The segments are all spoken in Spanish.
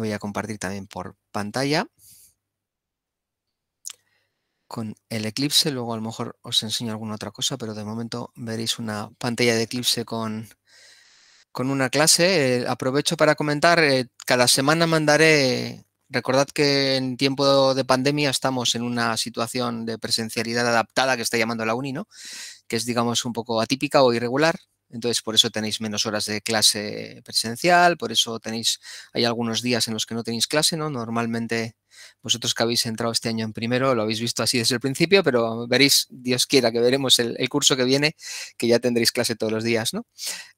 voy a compartir también por pantalla. Con el Eclipse, luego a lo mejor os enseño alguna otra cosa, pero de momento veréis una pantalla de Eclipse con, con una clase. Eh, aprovecho para comentar, eh, cada semana mandaré, recordad que en tiempo de pandemia estamos en una situación de presencialidad adaptada que está llamando la UNI, que es digamos un poco atípica o irregular, entonces, por eso tenéis menos horas de clase presencial, por eso tenéis, hay algunos días en los que no tenéis clase, ¿no? Normalmente vosotros que habéis entrado este año en primero lo habéis visto así desde el principio, pero veréis, Dios quiera, que veremos el, curso que viene, que ya tendréis clase todos los días, ¿no?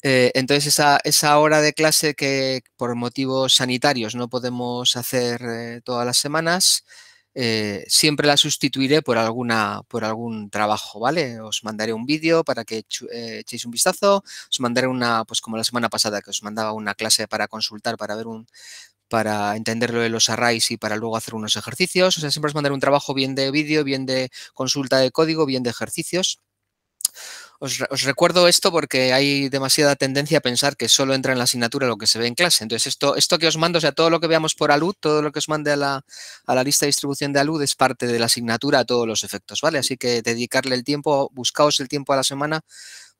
Eh, entonces, esa, hora de clase que por motivos sanitarios no podemos hacer eh, todas las semanas, eh, siempre la sustituiré por, alguna, por algún trabajo, ¿vale? Os mandaré un vídeo para que eh, echéis un vistazo, os mandaré una, pues como la semana pasada que os mandaba una clase para consultar, para ver un para entender lo de los arrays y para luego hacer unos ejercicios. O sea, siempre os mandaré un trabajo bien de vídeo, bien de consulta de código, bien de ejercicios. Os, recuerdo esto porque hay demasiada tendencia a pensar que solo entra en la asignatura lo que se ve en clase. Entonces, esto, esto que os mando, o sea, todo lo que veamos por ALUD, todo lo que os mande a la, lista de distribución de ALUD es parte de la asignatura a todos los efectos, ¿vale? Así que dedicarle el tiempo, buscaos el tiempo a la semana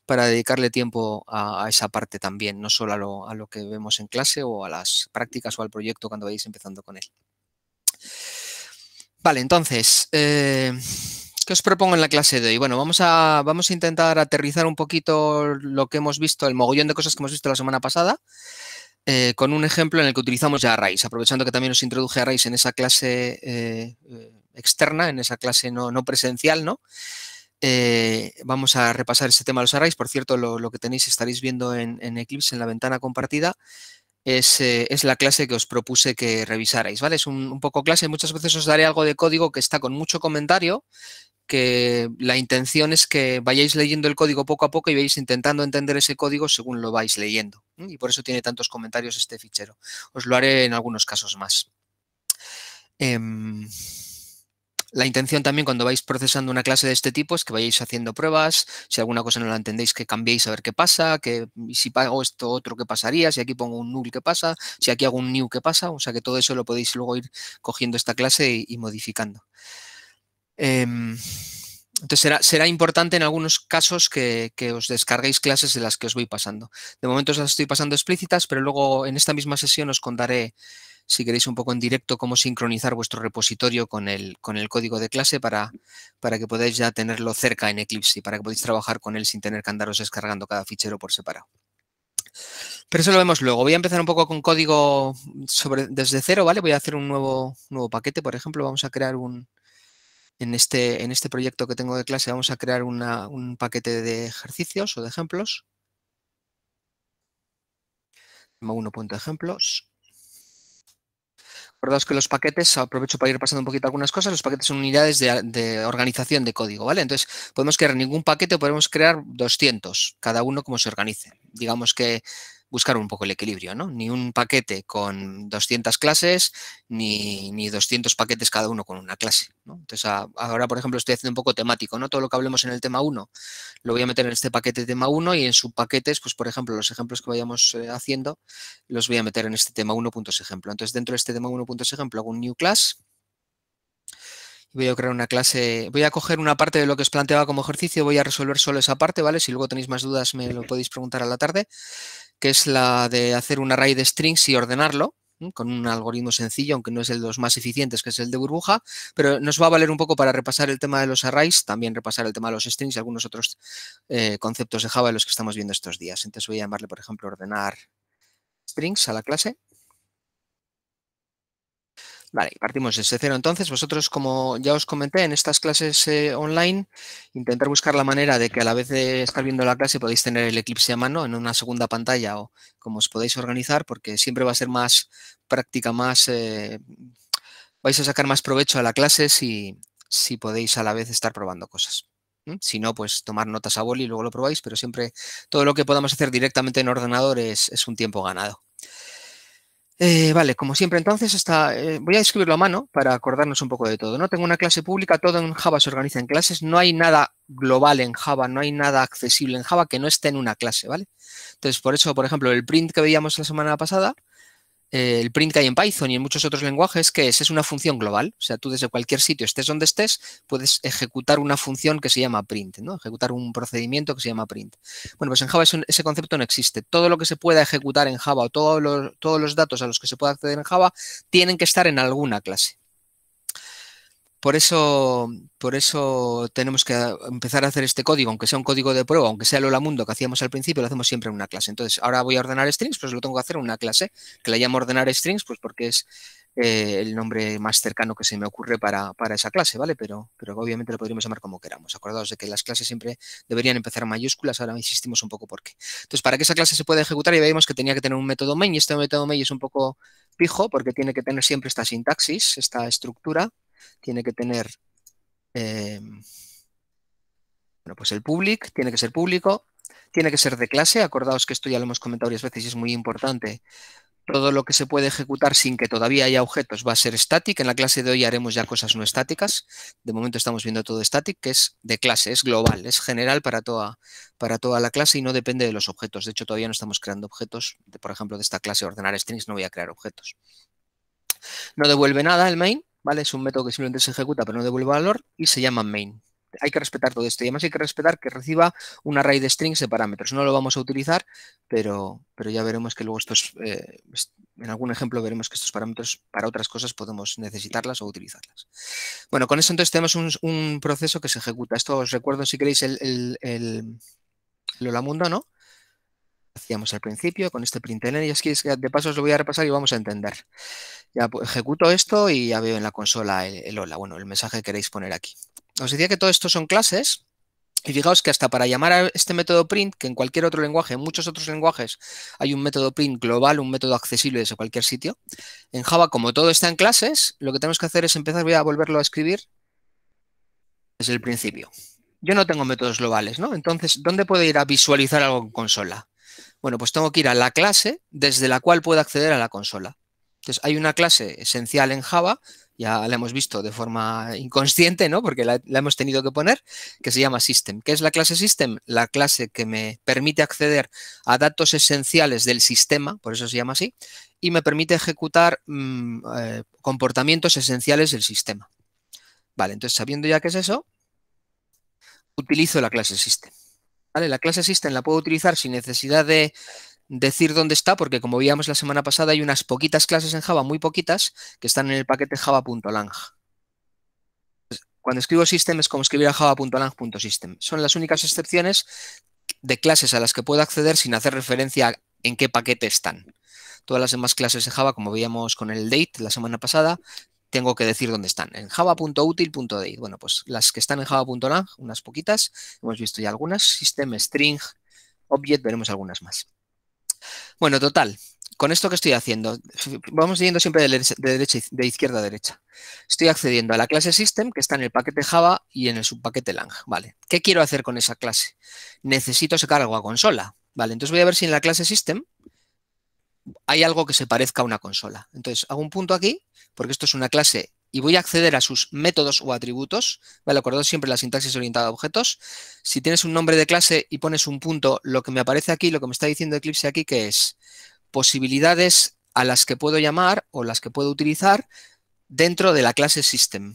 para dedicarle tiempo a, esa parte también, no solo a lo, que vemos en clase o a las prácticas o al proyecto cuando vayáis empezando con él. Vale, entonces... Eh, ¿Qué os propongo en la clase de hoy? Bueno, vamos a, vamos a intentar aterrizar un poquito lo que hemos visto, el mogollón de cosas que hemos visto la semana pasada, eh, con un ejemplo en el que utilizamos ya Arrays, aprovechando que también os introduje Arrays en esa clase eh, eh, externa, en esa clase no, presencial, ¿no? vamos a repasar ese tema de los Arrays. Por cierto, lo, que tenéis, estaréis viendo en, Eclipse, en la ventana compartida, es, la clase que os propuse que revisarais, ¿vale? Es un poco clase, muchas veces os daré algo de código que está con mucho comentario que la intención es que vayáis leyendo el código poco a poco y vais intentando entender ese código según lo vais leyendo. Y por eso tiene tantos comentarios este fichero. Os lo haré en algunos casos más. Em, la intención también cuando vais procesando una clase de este tipo es que vayáis haciendo pruebas, si alguna cosa no la entendéis que cambiéis a ver qué pasa, que si pago esto otro qué pasaría, si aquí pongo un null qué pasa, si aquí hago un new qué pasa, o sea que todo eso lo podéis luego ir cogiendo esta clase y modificando. Em, entonces será, importante en algunos casos que, os descarguéis clases de las que os voy pasando. De momento os las estoy pasando explícitas, pero luego en esta misma sesión os contaré, si queréis un poco en directo, cómo sincronizar vuestro repositorio con el, código de clase para, que podáis ya tenerlo cerca en Eclipse y para que podáis trabajar con él sin tener que andaros descargando cada fichero por separado. Pero eso lo vemos luego. Voy a empezar un poco con código desde cero, ¿vale? Voy a hacer un nuevo paquete, por ejemplo, vamos a crear un, en este, en este proyecto que tengo de clase vamos a crear un paquete de ejercicios o de ejemplos. uno ejemplos Recordaos que los paquetes, aprovecho para ir pasando un poquito algunas cosas, los paquetes son unidades de, organización de código, ¿vale? Entonces, podemos crear ningún paquete, o podemos crear 200, cada uno como se organice. Digamos que buscar un poco el equilibrio, ¿no? Ni un paquete con 200 clases, ni, 200 paquetes cada uno con una clase, Entonces, ahora, por ejemplo, estoy haciendo un poco temático, ¿no? Todo lo que hablemos en el tema 1 lo voy a meter en este paquete tema 1 y en subpaquetes, pues, por ejemplo, los ejemplos que vayamos eh, haciendo los voy a meter en este tema ejemplo. Entonces, dentro de este tema 1.ejemplo hago un new class, voy a crear una clase, voy a coger una parte de lo que os planteaba como ejercicio, voy a resolver solo esa parte, ¿vale? Si luego tenéis más dudas me lo podéis preguntar a la tarde que es la de hacer un array de strings y ordenarlo con un algoritmo sencillo, aunque no es el de los más eficientes, que es el de burbuja, pero nos va a valer un poco para repasar el tema de los arrays, también repasar el tema de los strings y algunos otros eh, conceptos de Java de los que estamos viendo estos días. Entonces voy a llamarle, por ejemplo, ordenar strings a la clase. Vale, partimos desde cero. Entonces, vosotros, como ya os comenté, en estas clases eh, online, intentar buscar la manera de que a la vez de estar viendo la clase podéis tener el eclipse a mano en una segunda pantalla o como os podéis organizar, porque siempre va a ser más práctica, más eh, vais a sacar más provecho a la clase si, podéis a la vez estar probando cosas. Si no, pues tomar notas a boli y luego lo probáis, pero siempre todo lo que podamos hacer directamente en ordenador es un tiempo ganado. Eh, vale, como siempre entonces, eh, voy a escribirlo a mano para acordarnos un poco de todo. ¿no? Tengo una clase pública, todo en Java se organiza en clases, no hay nada global en Java, no hay nada accesible en Java que no esté en una clase, ¿vale? Entonces, por eso, por ejemplo, el print que veíamos la semana pasada, eh, el print que hay en Python y en muchos otros lenguajes, que es, es una función global. O sea, tú desde cualquier sitio, estés donde estés, puedes ejecutar una función que se llama print, ¿no? Ejecutar un procedimiento que se llama print. Bueno, pues en Java ese concepto no existe. Todo lo que se pueda ejecutar en Java o todos los datos a los que se pueda acceder en Java tienen que estar en alguna clase. Por eso, por eso tenemos que empezar a hacer este código, aunque sea un código de prueba, aunque sea el hola mundo que hacíamos al principio, lo hacemos siempre en una clase. Entonces, ahora voy a ordenar strings, pues lo tengo que hacer en una clase, que la llamo ordenar strings, pues porque es eh, el nombre más cercano que se me ocurre para, esa clase, ¿vale? Pero, pero obviamente lo podríamos llamar como queramos. Acordaos de que las clases siempre deberían empezar mayúsculas, ahora insistimos un poco por qué. Entonces, para que esa clase se pueda ejecutar, ya vimos que tenía que tener un método main, y este método main es un poco fijo, porque tiene que tener siempre esta sintaxis, esta estructura, tiene que tener, eh, pues el public, tiene que ser público, tiene que ser de clase, acordaos que esto ya lo hemos comentado varias veces y es muy importante. Todo lo que se puede ejecutar sin que todavía haya objetos va a ser static. En la clase de hoy haremos ya cosas no estáticas. De momento estamos viendo todo static, que es de clase, es global, es general para toda, para toda la clase y no depende de los objetos. De hecho, todavía no estamos creando objetos. por ejemplo, de esta clase ordenar strings no voy a crear objetos. No devuelve nada el main, ¿vale? Es un método que simplemente se ejecuta pero no devuelve valor y se llama main. Hay que respetar todo esto y además hay que respetar que reciba un array de strings de parámetros. No lo vamos a utilizar, pero, pero ya veremos que luego estos, eh, en algún ejemplo veremos que estos parámetros para otras cosas podemos necesitarlas o utilizarlas. Bueno, con eso entonces tenemos un, proceso que se ejecuta. Esto os recuerdo si queréis el, el, el Hola Mundo, ¿no? hacíamos al principio con este println y es que de paso os lo voy a repasar y vamos a entender. Ya pues, ejecuto esto y ya veo en la consola el, hola, bueno, el mensaje que queréis poner aquí. Os decía que todo esto son clases y fijaos que hasta para llamar a este método print, que en cualquier otro lenguaje, en muchos otros lenguajes, hay un método print global, un método accesible desde cualquier sitio. En Java, como todo está en clases, lo que tenemos que hacer es empezar, voy a volverlo a escribir desde el principio yo no tengo métodos globales, ¿no? Entonces, ¿dónde puedo ir a visualizar algo en consola? Bueno, pues tengo que ir a la clase desde la cual puedo acceder a la consola. Entonces, hay una clase esencial en Java, ya la hemos visto de forma inconsciente, ¿no? Porque la, hemos tenido que poner, que se llama System. ¿Qué es la clase System? La clase que me permite acceder a datos esenciales del sistema, por eso se llama así, y me permite ejecutar mm, eh, comportamientos esenciales del sistema. Vale, entonces sabiendo ya qué es eso, utilizo la clase System. La clase System la puedo utilizar sin necesidad de decir dónde está, porque como veíamos la semana pasada, hay unas poquitas clases en Java, muy poquitas, que están en el paquete java.lang. Cuando escribo system es como escribir a java.lang.system. Son las únicas excepciones de clases a las que puedo acceder sin hacer referencia en qué paquete están. Todas las demás clases de Java, como veíamos con el date la semana pasada, tengo que decir dónde están, en java.util.date. Bueno, pues las que están en java.lang, unas poquitas, hemos visto ya algunas, system, string, object, veremos algunas más. Bueno, total, con esto que estoy haciendo, vamos yendo siempre de, derecha, de izquierda a derecha. Estoy accediendo a la clase system que está en el paquete java y en el subpaquete lang, ¿vale? ¿Qué quiero hacer con esa clase? Necesito sacar algo a consola, ¿vale? Entonces voy a ver si en la clase system hay algo que se parezca a una consola. Entonces, hago un punto aquí, porque esto es una clase, y voy a acceder a sus métodos o atributos. ¿Vale? Acordad siempre la sintaxis orientada a objetos. Si tienes un nombre de clase y pones un punto, lo que me aparece aquí, lo que me está diciendo Eclipse aquí, que es posibilidades a las que puedo llamar o las que puedo utilizar dentro de la clase System.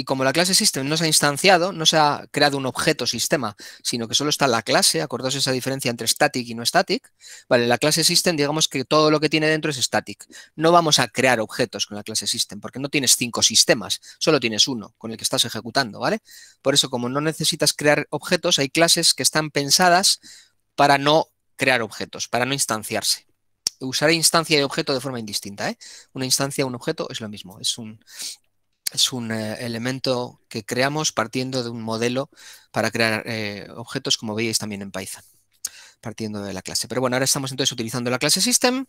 Y como la clase System no se ha instanciado, no se ha creado un objeto sistema, sino que solo está la clase, acordaos esa diferencia entre static y no static, vale, la clase System digamos que todo lo que tiene dentro es static. No vamos a crear objetos con la clase System, porque no tienes cinco sistemas, solo tienes uno con el que estás ejecutando, ¿vale? Por eso como no necesitas crear objetos, hay clases que están pensadas para no crear objetos, para no instanciarse. Usar instancia y objeto de forma indistinta, ¿eh? Una instancia, un objeto es lo mismo, es un, es un eh, elemento que creamos partiendo de un modelo para crear eh, objetos, como veíais también en Python, partiendo de la clase. Pero bueno, ahora estamos entonces utilizando la clase System,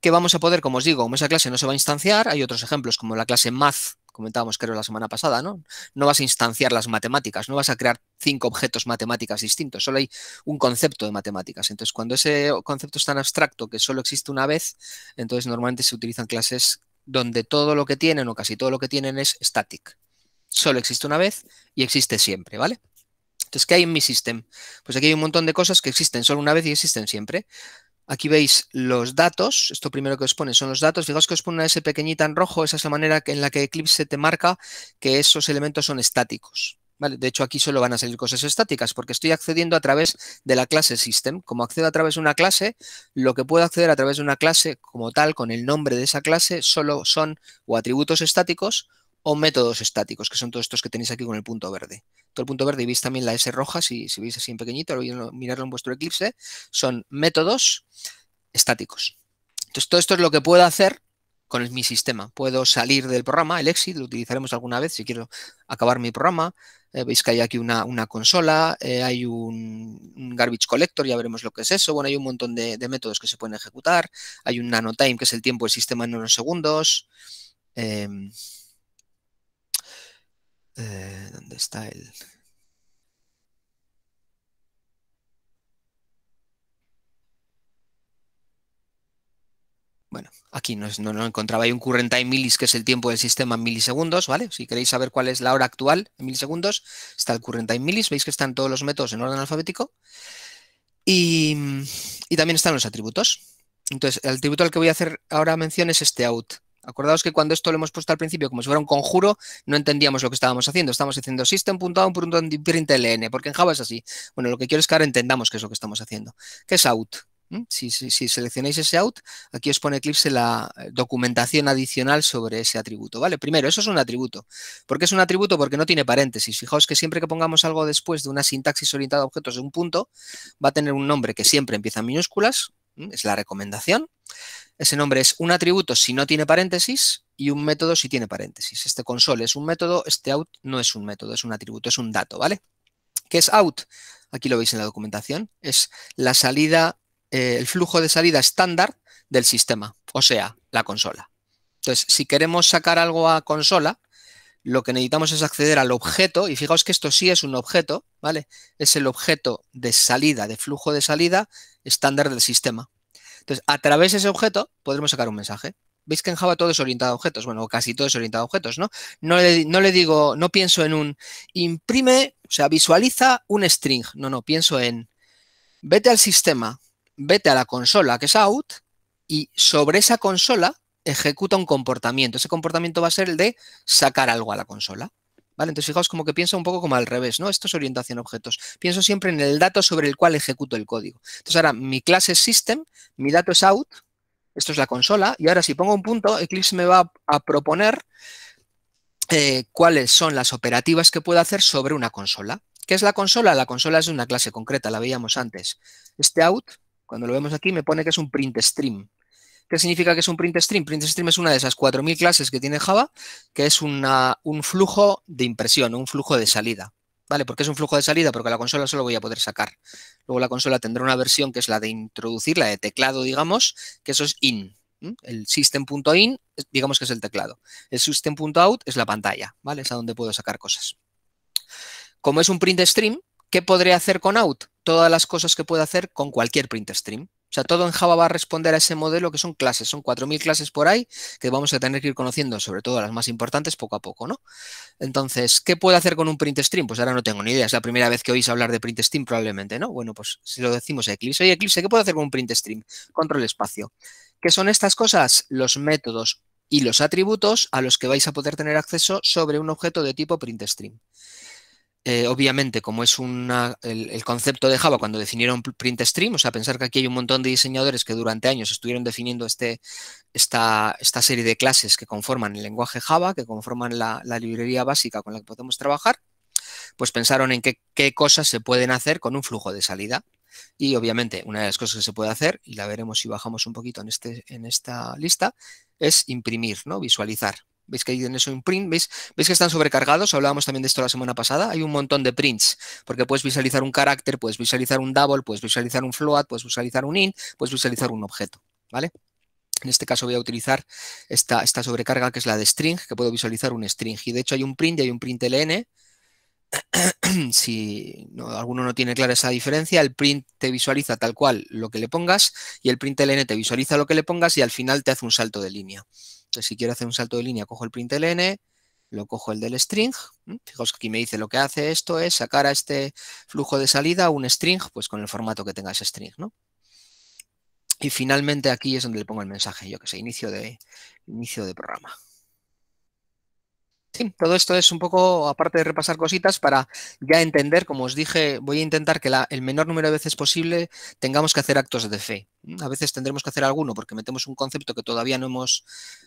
que vamos a poder, como os digo, como esa clase no se va a instanciar, hay otros ejemplos como la clase Math, comentábamos creo la semana pasada, ¿no? No vas a instanciar las matemáticas, no vas a crear cinco objetos matemáticas distintos, solo hay un concepto de matemáticas. Entonces, cuando ese concepto es tan abstracto que solo existe una vez, entonces normalmente se utilizan clases donde todo lo que tienen o casi todo lo que tienen es static. Solo existe una vez y existe siempre, ¿vale? Entonces, ¿qué hay en mi system? Pues aquí hay un montón de cosas que existen solo una vez y existen siempre. Aquí veis los datos, esto primero que os pone son los datos, fijaos que os pone una S pequeñita en rojo, esa es la manera en la que Eclipse te marca que esos elementos son estáticos. De hecho, aquí solo van a salir cosas estáticas porque estoy accediendo a través de la clase system. Como accedo a través de una clase, lo que puedo acceder a través de una clase como tal, con el nombre de esa clase, solo son o atributos estáticos o métodos estáticos, que son todos estos que tenéis aquí con el punto verde. Todo el punto verde, y veis también la S roja, si, si veis así en pequeñito, mirarlo en vuestro Eclipse, son métodos estáticos. Entonces, todo esto es lo que puedo hacer con mi sistema. Puedo salir del programa, el exit, lo utilizaremos alguna vez si quiero acabar mi programa, eh, veis que hay aquí una, consola, eh, hay un, garbage collector, ya veremos lo que es eso. Bueno, hay un montón de, métodos que se pueden ejecutar. Hay un nanotime, que es el tiempo del sistema en unos segundos, em, eh, ¿Dónde está el...? bueno, aquí no, no, encontraba, hay un current time millis, que es el tiempo del sistema en milisegundos, ¿vale? Si queréis saber cuál es la hora actual en milisegundos, está el current time millis. veis que están todos los métodos en orden alfabético, y, y también están los atributos. Entonces, el atributo al que voy a hacer ahora mención es este out. Acordaos que cuando esto lo hemos puesto al principio como si fuera un conjuro, no entendíamos lo que estábamos haciendo. Estamos haciendo system.out.println, porque en Java es así. Bueno, lo que quiero es que ahora entendamos qué es lo que estamos haciendo. ¿Qué es out? Si, seleccionáis ese out, aquí os pone Eclipse la eh, documentación adicional sobre ese atributo, ¿vale? Primero, eso es un atributo. ¿Por qué es un atributo? Porque no tiene paréntesis. Fijaos que siempre que pongamos algo después de una sintaxis orientada a objetos de un punto, va a tener un nombre que siempre empieza en minúsculas, es la recomendación. Ese nombre es un atributo si no tiene paréntesis y un método si tiene paréntesis. Este console es un método, este out no es un método, es un atributo, es un dato, ¿vale? ¿Qué es out? Aquí lo veis en la documentación. Es la salida eh, el flujo de salida estándar del sistema, o sea, la consola. Entonces, si queremos sacar algo a consola, lo que necesitamos es acceder al objeto, y fijaos que esto sí es un objeto, ¿vale? Es el objeto de salida, de flujo de salida estándar del sistema. Entonces, a través de ese objeto podremos sacar un mensaje. Veis que en Java todo es orientado a objetos, bueno, casi todo es orientado a objetos, ¿no? No le, no le digo, no pienso en un imprime, o sea, visualiza un string, no, no, pienso en vete al sistema, vete a la consola que es out y sobre esa consola ejecuta un comportamiento. Ese comportamiento va a ser el de sacar algo a la consola. ¿Vale? Entonces fijaos como que piensa un poco como al revés, ¿no? Esto es orientación a objetos. Pienso siempre en el dato sobre el cual ejecuto el código. Entonces ahora mi clase es system, mi dato es out, esto es la consola, y ahora si pongo un punto, Eclipse me va a proponer eh, cuáles son las operativas que puedo hacer sobre una consola. ¿Qué es la consola? La consola es una clase concreta, la veíamos antes. Este out cuando lo vemos aquí me pone que es un print stream. ¿Qué significa que es un print stream? Print stream es una de esas 4.000 clases que tiene Java, que es un flujo de impresión, un flujo de salida. ¿Vale? Porque es un flujo de salida, porque la consola solo voy a poder sacar. Luego la consola tendrá una versión que es la de introducir, la de teclado, digamos, que eso es in. El system.in, digamos que es el teclado. El system.out es la pantalla, ¿vale? Es a donde puedo sacar cosas. Como es un print stream, ¿Qué podré hacer con out? Todas las cosas que puedo hacer con cualquier print stream. O sea, todo en Java va a responder a ese modelo que son clases, son 4.000 clases por ahí que vamos a tener que ir conociendo, sobre todo las más importantes, poco a poco, ¿no? Entonces, ¿qué puedo hacer con un print stream? Pues ahora no tengo ni idea, es la primera vez que oís hablar de print stream probablemente, ¿no? Bueno, pues si lo decimos Eclipse, oye Eclipse, ¿qué puedo hacer con un print stream? Control espacio. ¿Qué son estas cosas? Los métodos y los atributos a los que vais a poder tener acceso sobre un objeto de tipo print stream. Eh, obviamente, como es el, concepto de Java cuando definieron print stream, o sea, pensar que aquí hay un montón de diseñadores que durante años estuvieron definiendo este, esta, esta serie de clases que conforman el lenguaje Java, que conforman la, librería básica con la que podemos trabajar, pues pensaron en qué, qué cosas se pueden hacer con un flujo de salida. Y obviamente, una de las cosas que se puede hacer, y la veremos si bajamos un poquito en, este, en esta lista, es imprimir, ¿no? Visualizar veis que hay en eso un print, ¿Veis? veis que están sobrecargados, hablábamos también de esto la semana pasada, hay un montón de prints, porque puedes visualizar un carácter, puedes visualizar un double, puedes visualizar un float, puedes visualizar un int, puedes visualizar un objeto, ¿vale? En este caso voy a utilizar esta, esta sobrecarga que es la de string, que puedo visualizar un string. Y de hecho hay un print y hay un print ln. si alguno no tiene clara esa diferencia, el print te visualiza tal cual lo que le pongas y el print ln te visualiza lo que le pongas y al final te hace un salto de línea si quiero hacer un salto de línea, cojo el println, lo cojo el del string. Fijaos que aquí me dice lo que hace esto es sacar a este flujo de salida un string, pues con el formato que tenga ese string, ¿no? Y finalmente aquí es donde le pongo el mensaje, yo que sé, inicio de, inicio de programa. Sí, todo esto es un poco, aparte de repasar cositas, para ya entender, como os dije, voy a intentar que la, el menor número de veces posible tengamos que hacer actos de fe. A veces tendremos que hacer alguno porque metemos un concepto que todavía no hemos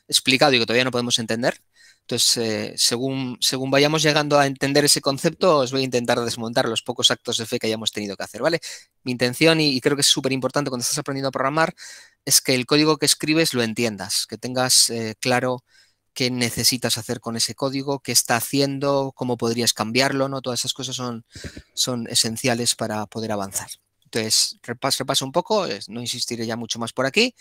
explicado y que todavía no podemos entender. Entonces, eh, según, según vayamos llegando a entender ese concepto, os voy a intentar desmontar los pocos actos de fe que hayamos tenido que hacer, ¿vale? Mi intención, y, creo que es súper importante cuando estás aprendiendo a programar, es que el código que escribes lo entiendas, que tengas eh, claro qué necesitas hacer con ese código, qué está haciendo, cómo podrías cambiarlo, ¿no? Todas esas cosas son, esenciales para poder avanzar. Entonces, repaso, un poco, no insistiré ya mucho más por aquí.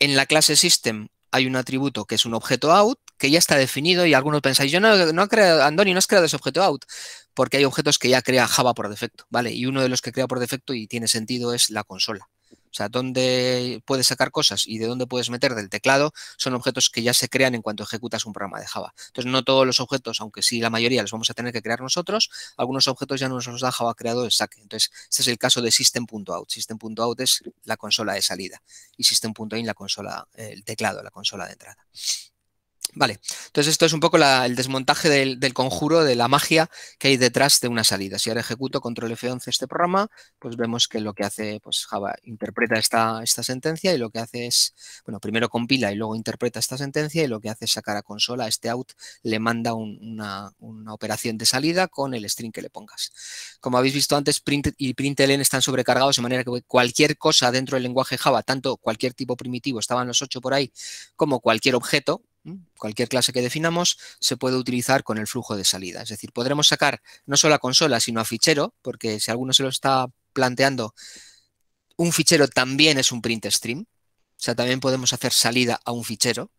En la clase System hay un atributo que es un objeto out, que ya está definido y algunos pensáis, yo no, no he creado, Andoni, no has creado ese objeto out, porque hay objetos que ya crea Java por defecto, ¿vale? Y uno de los que crea por defecto y tiene sentido es la consola. O sea, dónde puedes sacar cosas y de dónde puedes meter del teclado son objetos que ya se crean en cuanto ejecutas un programa de Java. Entonces, no todos los objetos, aunque sí la mayoría los vamos a tener que crear nosotros, algunos objetos ya nos los da Java creado de saque. Entonces, este es el caso de system.out. System.out es la consola de salida y system.in la consola, el teclado, la consola de entrada. Vale, entonces esto es un poco el desmontaje del, conjuro, de la magia que hay detrás de una salida. Si ahora ejecuto control F11 este programa, pues vemos que lo que hace, pues Java interpreta esta, esta sentencia y lo que hace es, bueno, primero compila y luego interpreta esta sentencia y lo que hace es sacar a consola este out, le manda una, una, operación de salida con el string que le pongas. Como habéis visto antes, print y println están sobrecargados de manera que cualquier cosa dentro del lenguaje Java, tanto cualquier tipo primitivo, estaban los 8 por ahí, como cualquier objeto, Cualquier clase que definamos se puede utilizar con el flujo de salida. Es decir, podremos sacar no solo a consola, sino a fichero, porque si alguno se lo está planteando, un fichero también es un print stream. O sea, también podemos hacer salida a un fichero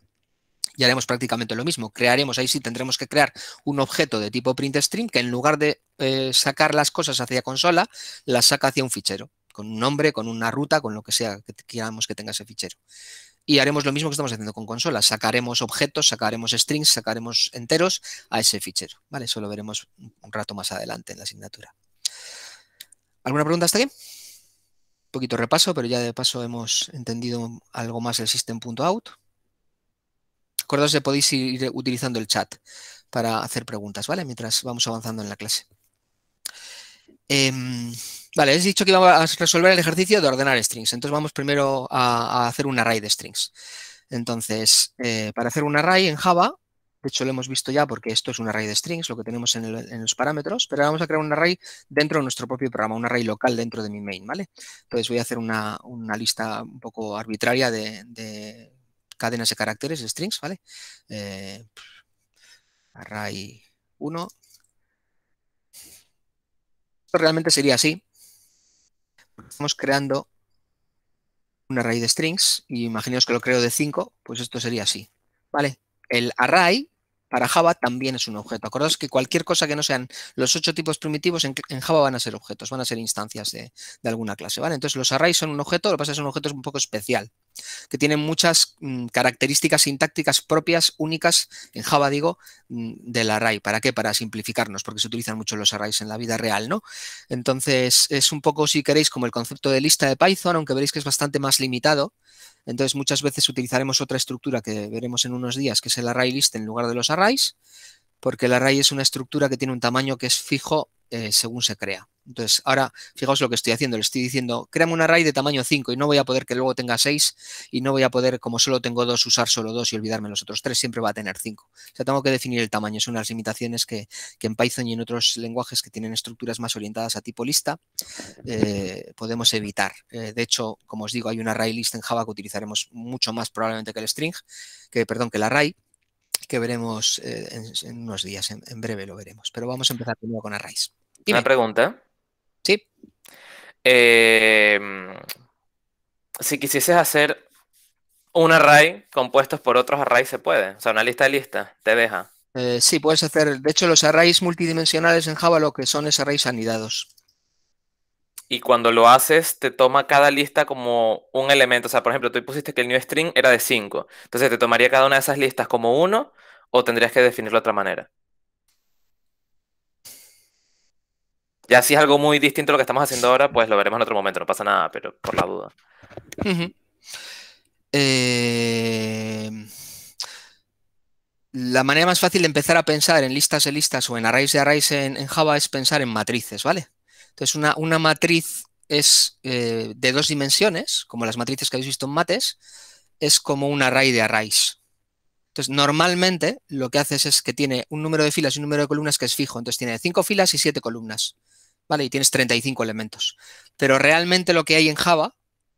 y haremos prácticamente lo mismo. Crearemos, ahí sí tendremos que crear un objeto de tipo print stream que en lugar de eh, sacar las cosas hacia consola, las saca hacia un fichero, con un nombre, con una ruta, con lo que sea que queramos que tenga ese fichero. Y haremos lo mismo que estamos haciendo con consolas. Sacaremos objetos, sacaremos strings, sacaremos enteros a ese fichero. ¿vale? Eso lo veremos un rato más adelante en la asignatura. ¿Alguna pregunta hasta aquí? Un poquito repaso, pero ya de paso hemos entendido algo más del system.out. Acordaos que podéis ir utilizando el chat para hacer preguntas, ¿vale? Mientras vamos avanzando en la clase. Em, Vale, he dicho que vamos a resolver el ejercicio de ordenar strings. Entonces vamos primero a, hacer un array de strings. Entonces, eh, para hacer un array en Java, de hecho lo hemos visto ya porque esto es un array de strings, lo que tenemos en, los parámetros, pero vamos a crear un array dentro de nuestro propio programa, un array local dentro de mi main, ¿vale? Entonces voy a hacer una, lista un poco arbitraria de, cadenas de caracteres, de strings, ¿vale? Eh, array 1. Esto realmente sería así, estamos creando un array de strings y imaginaos que lo creo de 5, pues esto sería así. ¿Vale? El array para Java también es un objeto. Acordaos que cualquier cosa que no sean los ocho tipos primitivos en, Java van a ser objetos, van a ser instancias de, alguna clase. ¿vale? Entonces los arrays son un objeto, lo que pasa es que es un objeto un poco especial que tienen muchas mm, características sintácticas propias, únicas, en Java digo, mm, del array. ¿Para qué? Para simplificarnos, porque se utilizan mucho los arrays en la vida real, ¿no? Entonces, es un poco, si queréis, como el concepto de lista de Python, aunque veréis que es bastante más limitado. Entonces, muchas veces utilizaremos otra estructura que veremos en unos días, que es el array list en lugar de los arrays, porque el array es una estructura que tiene un tamaño que es fijo eh, según se crea. Entonces, ahora, fijaos lo que estoy haciendo. Le estoy diciendo, créame un array de tamaño 5 y no voy a poder que luego tenga 6 y no voy a poder, como solo tengo 2, usar solo 2 y olvidarme los otros 3. Siempre va a tener 5. O sea, tengo que definir el tamaño. Son las limitaciones que, que en Python y en otros lenguajes que tienen estructuras más orientadas a tipo lista eh, podemos evitar. Eh, de hecho, como os digo, hay un array list en Java que utilizaremos mucho más probablemente que el string, que, perdón, que el array que veremos eh, en, unos días, en, breve lo veremos. Pero vamos a empezar primero con arrays. Una pregunta. Sí. Em, si quisieses hacer un array compuesto por otros arrays, se puede. O sea, una lista de listas, te deja. Eh, sí, puedes hacer. De hecho, los arrays multidimensionales en Java lo que son es arrays anidados. Y cuando lo haces, te toma cada lista como un elemento. O sea, por ejemplo, tú pusiste que el new string era de 5. Entonces, ¿te tomaría cada una de esas listas como uno o tendrías que definirlo de otra manera? Ya si es algo muy distinto a lo que estamos haciendo ahora, pues lo veremos en otro momento, no pasa nada, pero por la duda. Eh, la manera más fácil de empezar a pensar en listas de listas o en arrays de arrays en, Java es pensar en matrices, ¿vale? Entonces, una, matriz es eh, de dos dimensiones, como las matrices que habéis visto en mates, es como un array de arrays. Entonces, normalmente lo que haces es que tiene un número de filas y un número de columnas que es fijo. Entonces, tiene 5 filas y 7 columnas. ¿Vale? Y tienes 35 elementos. Pero realmente lo que hay en Java,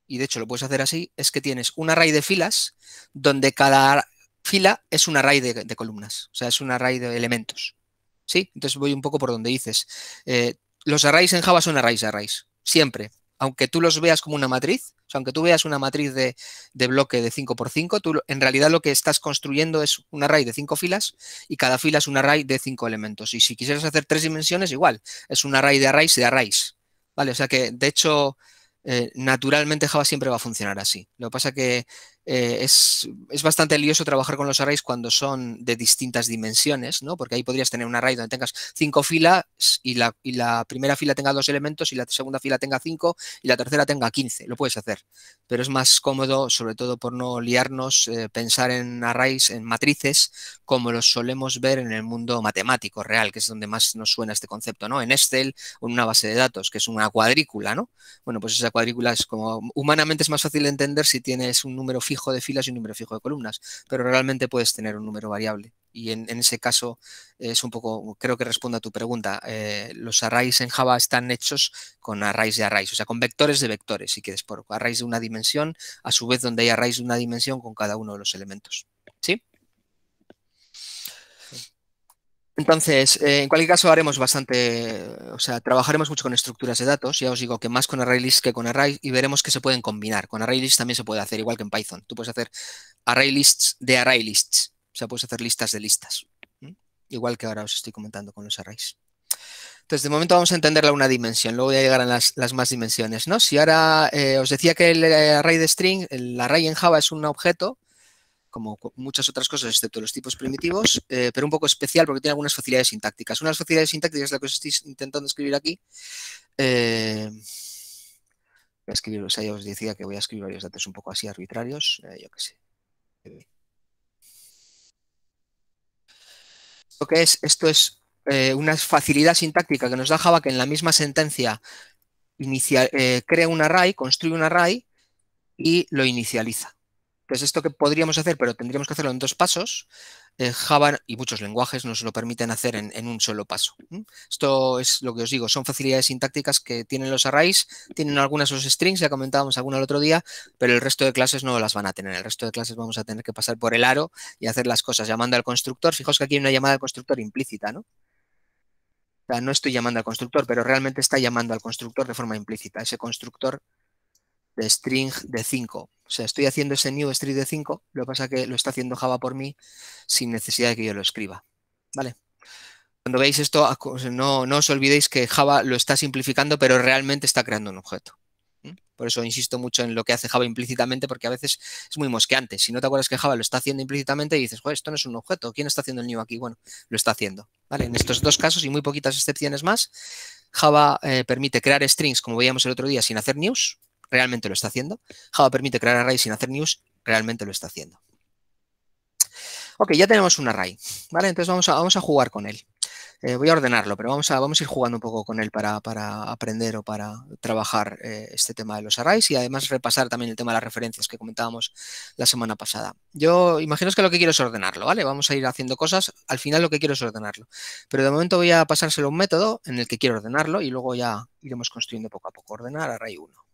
y de hecho lo puedes hacer así, es que tienes un array de filas donde cada fila es un array de, columnas. O sea, es un array de elementos. ¿Sí? Entonces voy un poco por donde dices. Eh, los arrays en Java son arrays, de arrays. Siempre aunque tú los veas como una matriz, o aunque tú veas una matriz de, bloque de 5x5, tú en realidad lo que estás construyendo es un array de 5 filas y cada fila es un array de 5 elementos. Y si quisieras hacer tres dimensiones, igual, es un array de arrays de arrays. ¿Vale? O sea que, de hecho, eh, naturalmente Java siempre va a funcionar así. Lo que pasa que eh, es, bastante lioso trabajar con los arrays cuando son de distintas dimensiones, ¿no? Porque ahí podrías tener un array donde tengas cinco filas y la, primera fila tenga dos elementos y la segunda fila tenga cinco y la tercera tenga quince. Lo puedes hacer, pero es más cómodo, sobre todo por no liarnos, eh, pensar en arrays, en matrices, como los solemos ver en el mundo matemático real, que es donde más nos suena este concepto, ¿no? En Excel o en una base de datos, que es una cuadrícula, ¿no? Bueno, pues esa cuadrícula es como humanamente es más fácil de entender si tienes un número fijo fijo de filas y un número fijo de columnas, pero realmente puedes tener un número variable. Y en, ese caso es un poco, creo que responda a tu pregunta. Eh, los arrays en Java están hechos con arrays de arrays, o sea, con vectores de vectores, si quieres, por arrays de una dimensión, a su vez donde hay arrays de una dimensión con cada uno de los elementos. ¿Sí? Entonces, eh, en cualquier caso, haremos bastante, o sea, trabajaremos mucho con estructuras de datos, ya os digo que más con ArrayList que con Array, y veremos que se pueden combinar. Con ArrayList también se puede hacer, igual que en Python. Tú puedes hacer lists de ArrayLists, o sea, puedes hacer listas de listas, igual que ahora os estoy comentando con los arrays. Entonces, de momento vamos a la una dimensión, luego ya llegarán llegar a las, más dimensiones, ¿no? Si ahora eh, os decía que el eh, array de string, el array en Java es un objeto, como muchas otras cosas, excepto los tipos primitivos, eh, pero un poco especial porque tiene algunas facilidades sintácticas. Una de las facilidades sintácticas es la que os estoy intentando escribir aquí. Eh, voy a escribir, o sea, os decía que voy a escribir varios datos un poco así arbitrarios, eh, yo qué sé. Lo que es, esto es una facilidad sintáctica que nos da Java que en la misma sentencia crea un array, construye un array y lo inicializa que esto que podríamos hacer, pero tendríamos que hacerlo en dos pasos. Eh, Java y muchos lenguajes nos lo permiten hacer en, un solo paso. Esto es lo que os digo, son facilidades sintácticas que tienen los arrays, tienen algunas los strings, ya comentábamos alguna el otro día, pero el resto de clases no las van a tener. El resto de clases vamos a tener que pasar por el aro y hacer las cosas llamando al constructor. Fijaos que aquí hay una llamada al constructor implícita, ¿no? O sea, no estoy llamando al constructor, pero realmente está llamando al constructor de forma implícita. Ese constructor de string de 5. O sea, estoy haciendo ese new string de 5, lo que pasa es que lo está haciendo Java por mí sin necesidad de que yo lo escriba. ¿Vale? Cuando veis esto, no, os olvidéis que Java lo está simplificando, pero realmente está creando un objeto. Por eso insisto mucho en lo que hace Java implícitamente, porque a veces es muy mosqueante. Si no te acuerdas que Java lo está haciendo implícitamente y dices, joder, esto no es un objeto, ¿quién está haciendo el new aquí? Bueno, lo está haciendo. ¿vale? En estos dos casos y muy poquitas excepciones más, Java eh, permite crear strings, como veíamos el otro día, sin hacer news realmente lo está haciendo. Java permite crear arrays sin hacer news, realmente lo está haciendo. Ok, ya tenemos un array, ¿vale? Entonces vamos a, vamos a jugar con él. Eh, voy a ordenarlo, pero vamos a, vamos a ir jugando un poco con él para, aprender o para trabajar eh, este tema de los arrays y además repasar también el tema de las referencias que comentábamos la semana pasada. Yo imagino que lo que quiero es ordenarlo, ¿vale? Vamos a ir haciendo cosas, al final lo que quiero es ordenarlo, pero de momento voy a pasárselo un método en el que quiero ordenarlo y luego ya iremos construyendo poco a poco. Ordenar array 1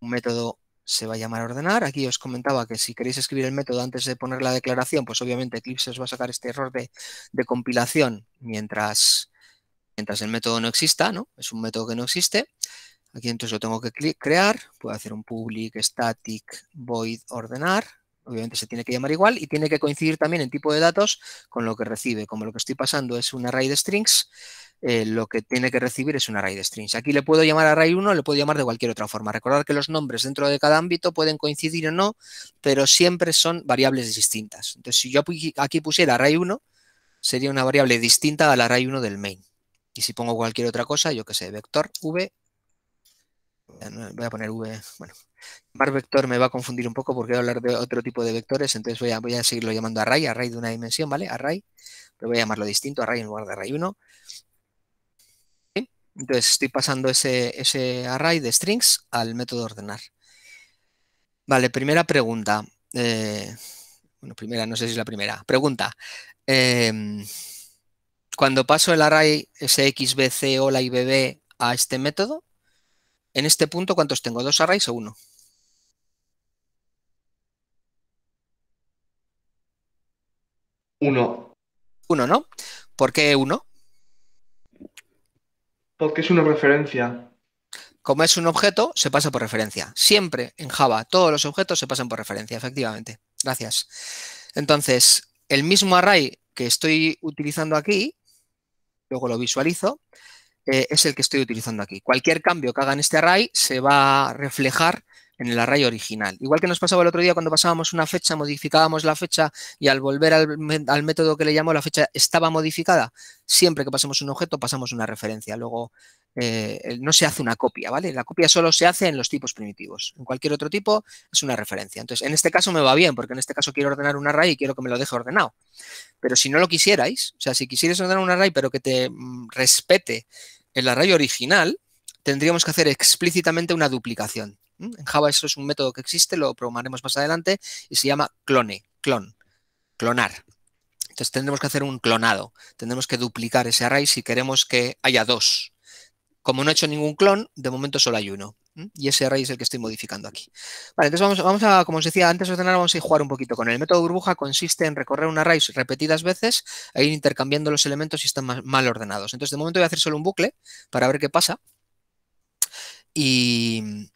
un método se va a llamar ordenar. Aquí os comentaba que si queréis escribir el método antes de poner la declaración, pues obviamente Eclipse os va a sacar este error de, compilación mientras, mientras el método no exista, ¿no? Es un método que no existe. Aquí entonces lo tengo que crear. Puedo hacer un public static void ordenar obviamente se tiene que llamar igual y tiene que coincidir también en tipo de datos con lo que recibe. Como lo que estoy pasando es un array de strings, eh, lo que tiene que recibir es un array de strings. Aquí le puedo llamar array 1, le puedo llamar de cualquier otra forma. Recordar que los nombres dentro de cada ámbito pueden coincidir o no, pero siempre son variables distintas. Entonces, si yo aquí pusiera array 1, sería una variable distinta al array 1 del main. Y si pongo cualquier otra cosa, yo que sé, vector v eh, voy a poner V, bueno, llamar Vector me va a confundir un poco porque voy a hablar de otro tipo de vectores, entonces voy a, seguirlo llamando array, array de una dimensión, ¿vale? Array, pero voy a llamarlo distinto, array en lugar de array 1. Entonces estoy pasando ese, ese array de strings al método ordenar. Vale, primera pregunta. Eh, bueno, primera, no sé si es la primera. Pregunta. Em, cuando paso el array sxbc o y bb a este método, en este punto, ¿cuántos tengo? ¿Dos arrays o uno? Uno. Uno, ¿no? ¿Por qué uno? Porque es una referencia. Como es un objeto, se pasa por referencia. Siempre en Java, todos los objetos se pasan por referencia, efectivamente. Gracias. Entonces, el mismo array que estoy utilizando aquí, luego lo visualizo, eh, es el que estoy utilizando aquí. Cualquier cambio que haga en este array se va a reflejar en el array original. Igual que nos pasaba el otro día cuando pasábamos una fecha, modificábamos la fecha y al volver al, método que le llamó la fecha estaba modificada. Siempre que pasemos un objeto pasamos una referencia. Luego eh, no se hace una copia, ¿vale? La copia solo se hace en los tipos primitivos. En cualquier otro tipo es una referencia. Entonces, en este caso me va bien, porque en este caso quiero ordenar un array y quiero que me lo deje ordenado. Pero si no lo quisierais, o sea, si quisierais ordenar un array pero que te mm, respete el array original, tendríamos que hacer explícitamente una duplicación. En Java eso es un método que existe, lo programaremos más adelante, y se llama clone, clon, clonar. Entonces tendremos que hacer un clonado, tendremos que duplicar ese array si queremos que haya dos como no he hecho ningún clon, de momento solo hay uno. Y ese array es el que estoy modificando aquí. Vale, entonces vamos, a, como os decía antes de ordenar, vamos a jugar un poquito con El método burbuja consiste en recorrer un array repetidas veces e ir intercambiando los elementos si están mal ordenados. Entonces, de momento voy a hacer solo un bucle para ver qué pasa. Y,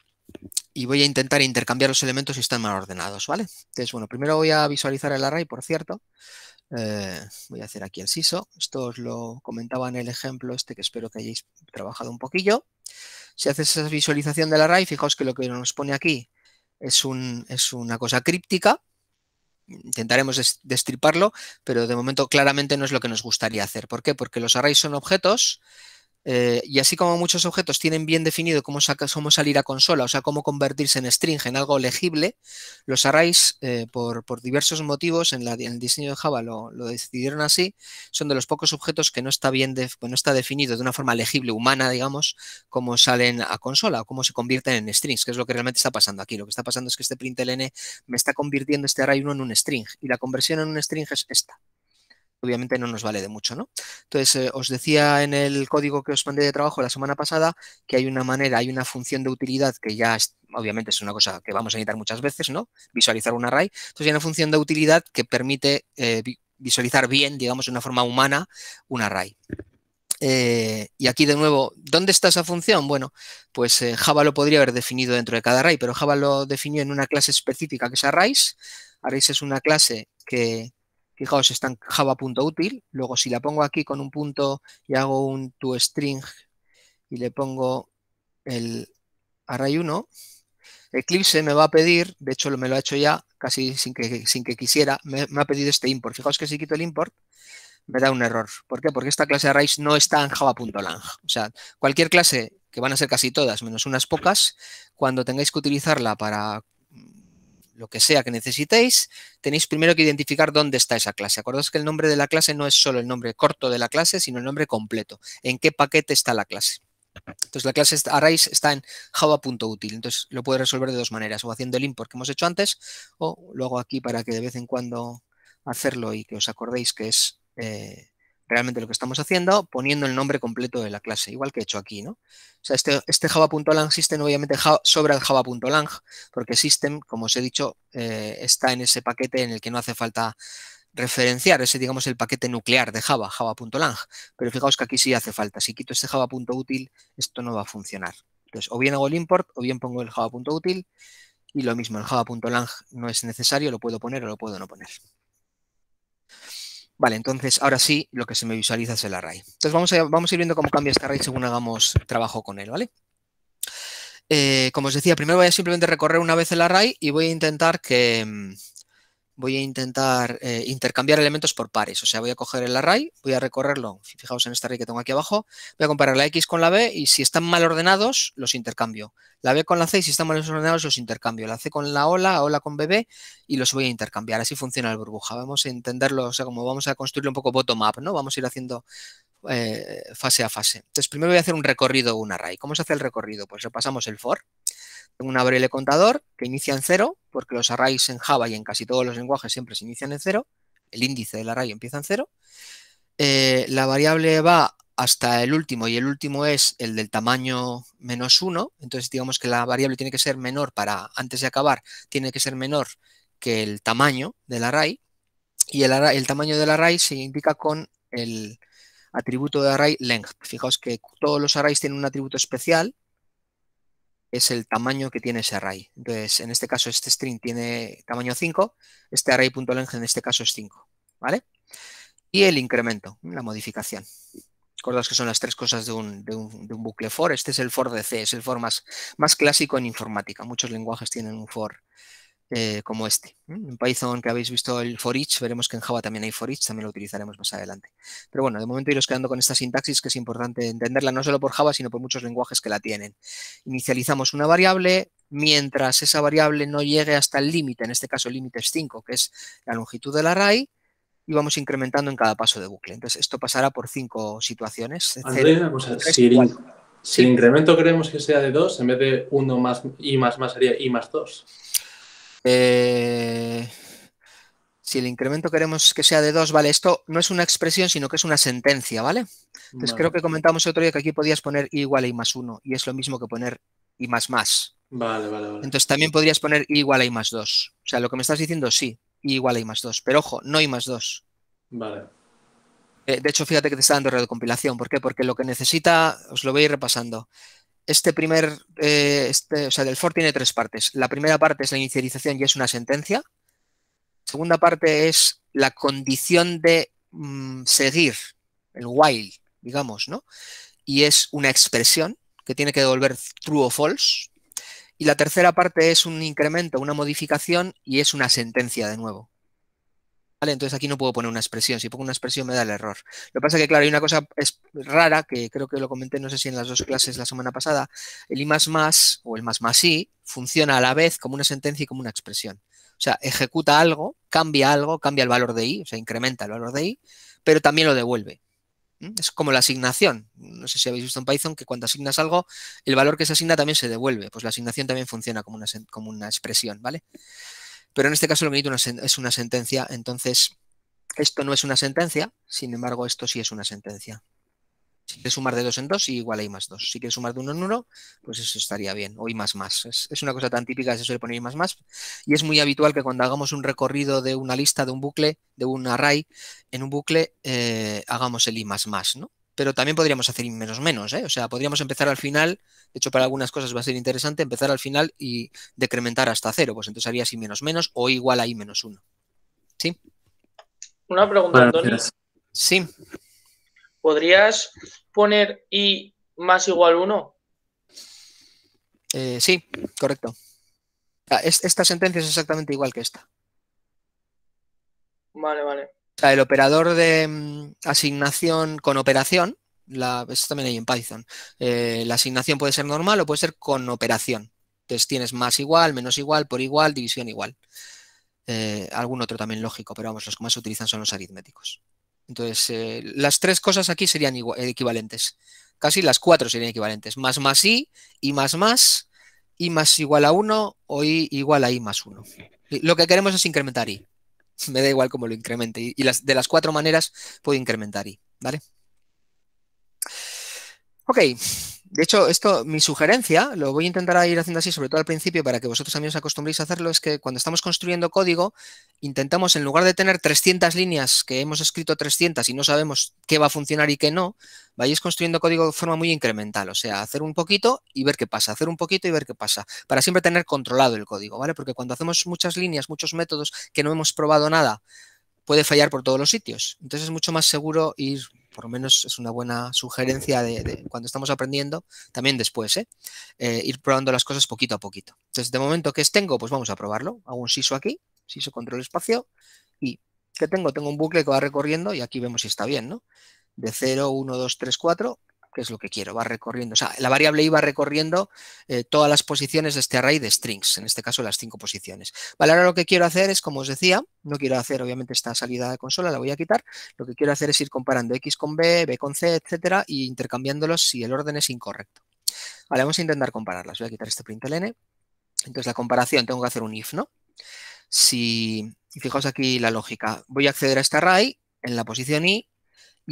y voy a intentar intercambiar los elementos si están mal ordenados, ¿vale? Entonces, bueno, primero voy a visualizar el array, por cierto. Eh, voy a hacer aquí el SISO. Esto os lo comentaba en el ejemplo este que espero que hayáis trabajado un poquillo. Si haces esa visualización del array, fijaos que lo que nos pone aquí es, es una cosa críptica. Intentaremos destriparlo, pero de momento claramente no es lo que nos gustaría hacer. ¿Por qué? Porque los arrays son objetos eh, y así como muchos objetos tienen bien definido cómo, salir a consola, o sea, cómo convertirse en string, en algo legible, los arrays, eh, por, diversos motivos, en, la, el diseño de Java lo, decidieron así, son de los pocos objetos que no está bien, de, no está definido de una forma legible, humana, digamos, cómo salen a consola o cómo se convierten en strings, que es lo que realmente está pasando aquí. Lo que está pasando es que este println me está convirtiendo este array 1 en un string, y la conversión en un string es esta obviamente no nos vale de mucho, ¿no? Entonces, eh, os decía en el código que os mandé de trabajo la semana pasada que hay una manera, hay una función de utilidad que ya obviamente es una cosa que vamos a necesitar muchas veces, ¿no? Visualizar un array. Entonces, hay una función de utilidad que permite eh, visualizar bien, digamos, de una forma humana, un array. Eh, y aquí de nuevo, ¿dónde está esa función? Bueno, pues Java lo podría haber definido dentro de cada array, pero Java lo definió en una clase específica que es arrays. Arrays es una clase que Fijaos, está en java.util. Luego, si la pongo aquí con un punto y hago un toString y le pongo el array 1, Eclipse me va a pedir, de hecho me lo ha hecho ya casi sin que, sin que quisiera, me, ha pedido este import. Fijaos que si quito el import me da un error. ¿Por qué? Porque esta clase de arrays no está en java.lang. O sea, cualquier clase, que van a ser casi todas, menos unas pocas, cuando tengáis que utilizarla para lo que sea que necesitéis, tenéis primero que identificar dónde está esa clase. Acordaos que el nombre de la clase no es solo el nombre corto de la clase, sino el nombre completo. ¿En qué paquete está la clase? Entonces la clase arrays está en java.util, entonces lo puede resolver de dos maneras, o haciendo el import que hemos hecho antes, o lo hago aquí para que de vez en cuando hacerlo y que os acordéis que es eh, realmente lo que estamos haciendo, poniendo el nombre completo de la clase, igual que he hecho aquí, ¿no? O sea, este, este java.lang system obviamente sobra el java.lang, porque system, como os he dicho, eh, está en ese paquete en el que no hace falta referenciar, ese digamos el paquete nuclear de Java, java.lang, pero fijaos que aquí sí hace falta, si quito este java.util, esto no va a funcionar. Entonces, o bien hago el import, o bien pongo el java.util, y lo mismo, el java.lang no es necesario, lo puedo poner o lo puedo no poner. Vale, entonces ahora sí lo que se me visualiza es el array. Entonces vamos a, vamos a ir viendo cómo cambia este array según hagamos trabajo con él, ¿vale? Eh, como os decía, primero voy a simplemente recorrer una vez el array y voy a intentar que, mm, voy a intentar eh, intercambiar elementos por pares. O sea, voy a coger el array, voy a recorrerlo. Fijaos en este array que tengo aquí abajo. Voy a comparar la X con la B y si están mal ordenados, los intercambio. La B con la C y si están mal ordenados, los intercambio. La C con la ola, la ola con BB y los voy a intercambiar. Así funciona el burbuja. Vamos a entenderlo, o sea, como vamos a construirlo un poco bottom-up, ¿no? Vamos a ir haciendo eh, fase a fase. Entonces, primero voy a hacer un recorrido, un array. ¿Cómo se hace el recorrido? Pues pasamos el for un variable contador que inicia en cero, porque los arrays en Java y en casi todos los lenguajes siempre se inician en cero, el índice del array empieza en cero. Eh, la variable va hasta el último y el último es el del tamaño menos 1, entonces digamos que la variable tiene que ser menor para, antes de acabar, tiene que ser menor que el tamaño del array y el, el tamaño del array se indica con el atributo de array length. Fijaos que todos los arrays tienen un atributo especial es el tamaño que tiene ese array. Entonces, en este caso, este string tiene tamaño 5, este array.length en este caso es 5, ¿vale? Y el incremento, la modificación. Recordad que son las tres cosas de un, de, bucle for. Este es el for de C, es el for más, más clásico en informática. Muchos lenguajes tienen un for eh, como este. En ¿eh? Python que habéis visto el for each, veremos que en Java también hay for each, también lo utilizaremos más adelante. Pero bueno, de momento iros quedando con esta sintaxis que es importante entenderla, no solo por Java, sino por muchos lenguajes que la tienen. Inicializamos una variable, mientras esa variable no llegue hasta el límite, en este caso el límite es 5, que es la longitud del array, y vamos incrementando en cada paso de bucle. Entonces, esto pasará por cinco situaciones. si, el, incremento queremos que sea de 2, en vez de 1 más y más más sería i más 2. Eh, si el incremento queremos que sea de 2, vale, esto no es una expresión, sino que es una sentencia, ¿vale? Entonces creo que comentamos otro día que aquí podías poner igual a I más 1 y es lo mismo que poner I más más. Vale, vale, vale. Entonces también podrías poner igual a I más 2. O sea, lo que me estás diciendo sí, igual a I más 2. Pero ojo, no I más 2. Vale. Eh, de hecho, fíjate que te está dando red de compilación. ¿Por qué? Porque lo que necesita, os lo voy a ir repasando este primer, eh, este, o sea, del for tiene tres partes. La primera parte es la inicialización y es una sentencia. La segunda parte es la condición de mm, seguir, el while, digamos, ¿no? Y es una expresión que tiene que devolver true o false. Y la tercera parte es un incremento, una modificación y es una sentencia de nuevo. Entonces aquí no puedo poner una expresión. Si pongo una expresión me da el error. Lo que pasa es que, claro, hay una cosa rara que creo que lo comenté, no sé si en las dos clases la semana pasada. El i o el más más i funciona a la vez como una sentencia y como una expresión. O sea, ejecuta algo, cambia algo, cambia el valor de i, o sea, incrementa el valor de i, pero también lo devuelve. Es como la asignación. No sé si habéis visto en Python que cuando asignas algo, el valor que se asigna también se devuelve. Pues la asignación también funciona como una, como una expresión, ¿vale? Pero en este caso lo que necesito es una sentencia, entonces esto no es una sentencia, sin embargo esto sí es una sentencia. Si quieres sumar de dos en dos, igual hay más dos. Si quieres sumar de uno en uno, pues eso estaría bien. O I más más. Es, una cosa tan típica se suele poner I más más. Y es muy habitual que cuando hagamos un recorrido de una lista, de un bucle, de un array, en un bucle, eh, hagamos el I más más, ¿no? pero también podríamos hacer menos menos, ¿eh? O sea, podríamos empezar al final, de hecho para algunas cosas va a ser interesante empezar al final y decrementar hasta cero, pues entonces haría así menos menos o igual a i menos uno. ¿Sí? Una pregunta, Antonio. Sí. ¿Podrías poner i más igual uno? Eh, sí, correcto. Ah, esta sentencia es exactamente igual que esta. Vale, vale sea, el operador de mm, asignación con operación, la, eso también hay en Python, eh, la asignación puede ser normal o puede ser con operación. Entonces tienes más igual, menos igual, por igual, división igual. Eh, algún otro también lógico, pero vamos, los que más se utilizan son los aritméticos. Entonces, eh, las tres cosas aquí serían equivalentes. Casi las cuatro serían equivalentes. Más más i, y más más, y más igual a 1 o i igual a i más 1. Lo que queremos es incrementar i me da igual cómo lo incremente. Y, las, de las cuatro maneras puedo incrementar y, ¿vale? Ok, de hecho, esto, mi sugerencia, lo voy a intentar ir haciendo así, sobre todo al principio, para que vosotros también os acostumbréis a hacerlo, es que cuando estamos construyendo código, intentamos, en lugar de tener 300 líneas, que hemos escrito 300 y no sabemos qué va a funcionar y qué no, vayáis construyendo código de forma muy incremental, o sea, hacer un poquito y ver qué pasa, hacer un poquito y ver qué pasa, para siempre tener controlado el código, ¿vale? Porque cuando hacemos muchas líneas, muchos métodos que no hemos probado nada, puede fallar por todos los sitios. Entonces es mucho más seguro ir por lo menos es una buena sugerencia de, cuando estamos aprendiendo, también después, ¿eh? Eh, ir probando las cosas poquito a poquito. Entonces, de momento, ¿qué es tengo? Pues vamos a probarlo. Hago un SISO aquí, SISO control espacio, y ¿qué tengo? Tengo un bucle que va recorriendo y aquí vemos si está bien, ¿no? De 0, 1, 2, 3, 4, que es lo que quiero, va recorriendo, o sea, la variable i va recorriendo eh, todas las posiciones de este array de strings, en este caso las cinco posiciones. Vale, ahora lo que quiero hacer es, como os decía, no quiero hacer obviamente esta salida de consola, la voy a quitar, lo que quiero hacer es ir comparando x con b, b con c, etcétera, y intercambiándolos si el orden es incorrecto. Vale, vamos a intentar compararlas, voy a quitar este println, entonces la comparación tengo que hacer un if, ¿no? Si, fijaos aquí la lógica, voy a acceder a este array en la posición i,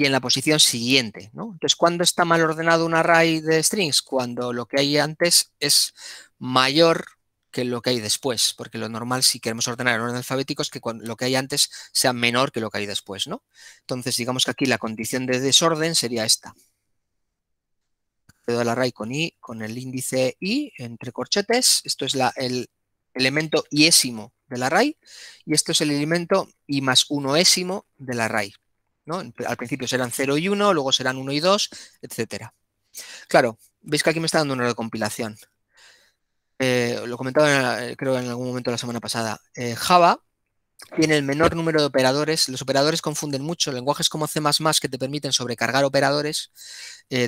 y en la posición siguiente. ¿no? Entonces, ¿cuándo está mal ordenado un array de strings? Cuando lo que hay antes es mayor que lo que hay después, porque lo normal si queremos ordenar en orden alfabético es que lo que hay antes sea menor que lo que hay después, ¿no? Entonces, digamos que aquí la condición de desorden sería esta. Quedo el array con el índice i entre corchetes, esto es el elemento iésimo del array y esto es el elemento i más unoésimo del array. Al principio serán 0 y 1, luego serán 1 y 2, etc. Claro, veis que aquí me está dando una recompilación. Eh, lo comentaba eh, creo en algún momento la semana pasada. Eh, Java tiene el menor número de operadores. Los operadores confunden mucho. Lenguajes como C que te permiten sobrecargar operadores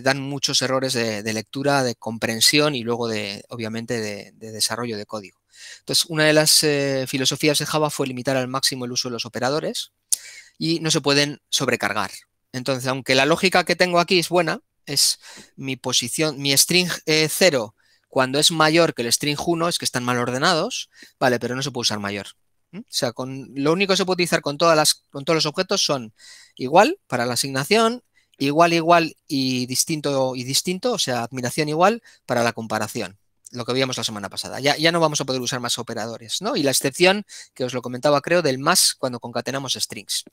dan muchos errores de, lectura, de comprensión y luego, de, obviamente, de desarrollo de código. Entonces, una de las filosofías de Java fue limitar al máximo el uso de los operadores y no se pueden sobrecargar. Entonces, aunque la lógica que tengo aquí es buena, es mi posición, mi string 0 eh, cuando es mayor que el string 1 es que están mal ordenados, vale, pero no se puede usar mayor. O sea, con, lo único que se puede utilizar con, todas las, con todos los objetos son igual para la asignación, igual, igual y distinto y distinto, o sea, admiración igual para la comparación, lo que vimos la semana pasada. Ya, ya no vamos a poder usar más operadores, ¿no? Y la excepción, que os lo comentaba creo, del más cuando concatenamos strings.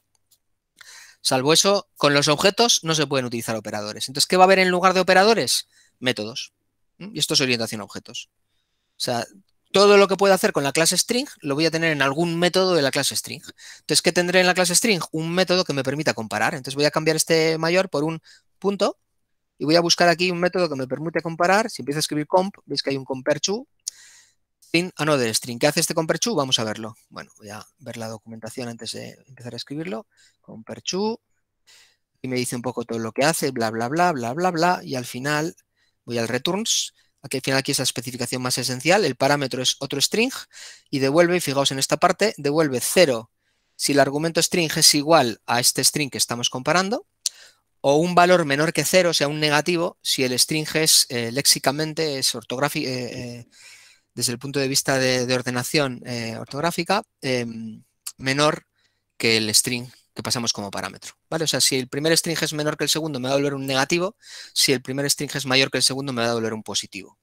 Salvo eso, con los objetos no se pueden utilizar operadores. Entonces, ¿qué va a haber en lugar de operadores? Métodos. Y esto es orientación a objetos. O sea, todo lo que pueda hacer con la clase string lo voy a tener en algún método de la clase string. Entonces, ¿qué tendré en la clase string? Un método que me permita comparar. Entonces, voy a cambiar este mayor por un punto y voy a buscar aquí un método que me permite comparar. Si empiezo a escribir comp, veis que hay un compare ah, no, del string. ¿Qué hace este comperchu? Vamos a verlo. Bueno, voy a ver la documentación antes de empezar a escribirlo. perchu Y me dice un poco todo lo que hace, bla, bla, bla, bla, bla, bla. Y al final voy al returns. Aquí al final aquí es la especificación más esencial. El parámetro es otro string y devuelve, fijaos en esta parte, devuelve 0 si el argumento string es igual a este string que estamos comparando o un valor menor que 0, o sea, un negativo, si el string es eh, léxicamente, es ortográfico, eh, eh, desde el punto de vista de, ordenación eh, ortográfica em, menor que el string que pasamos como parámetro. O sea, si el primer string es menor que el segundo, me va a volver un negativo. Si el primer string es mayor que el segundo, me va a volver un positivo.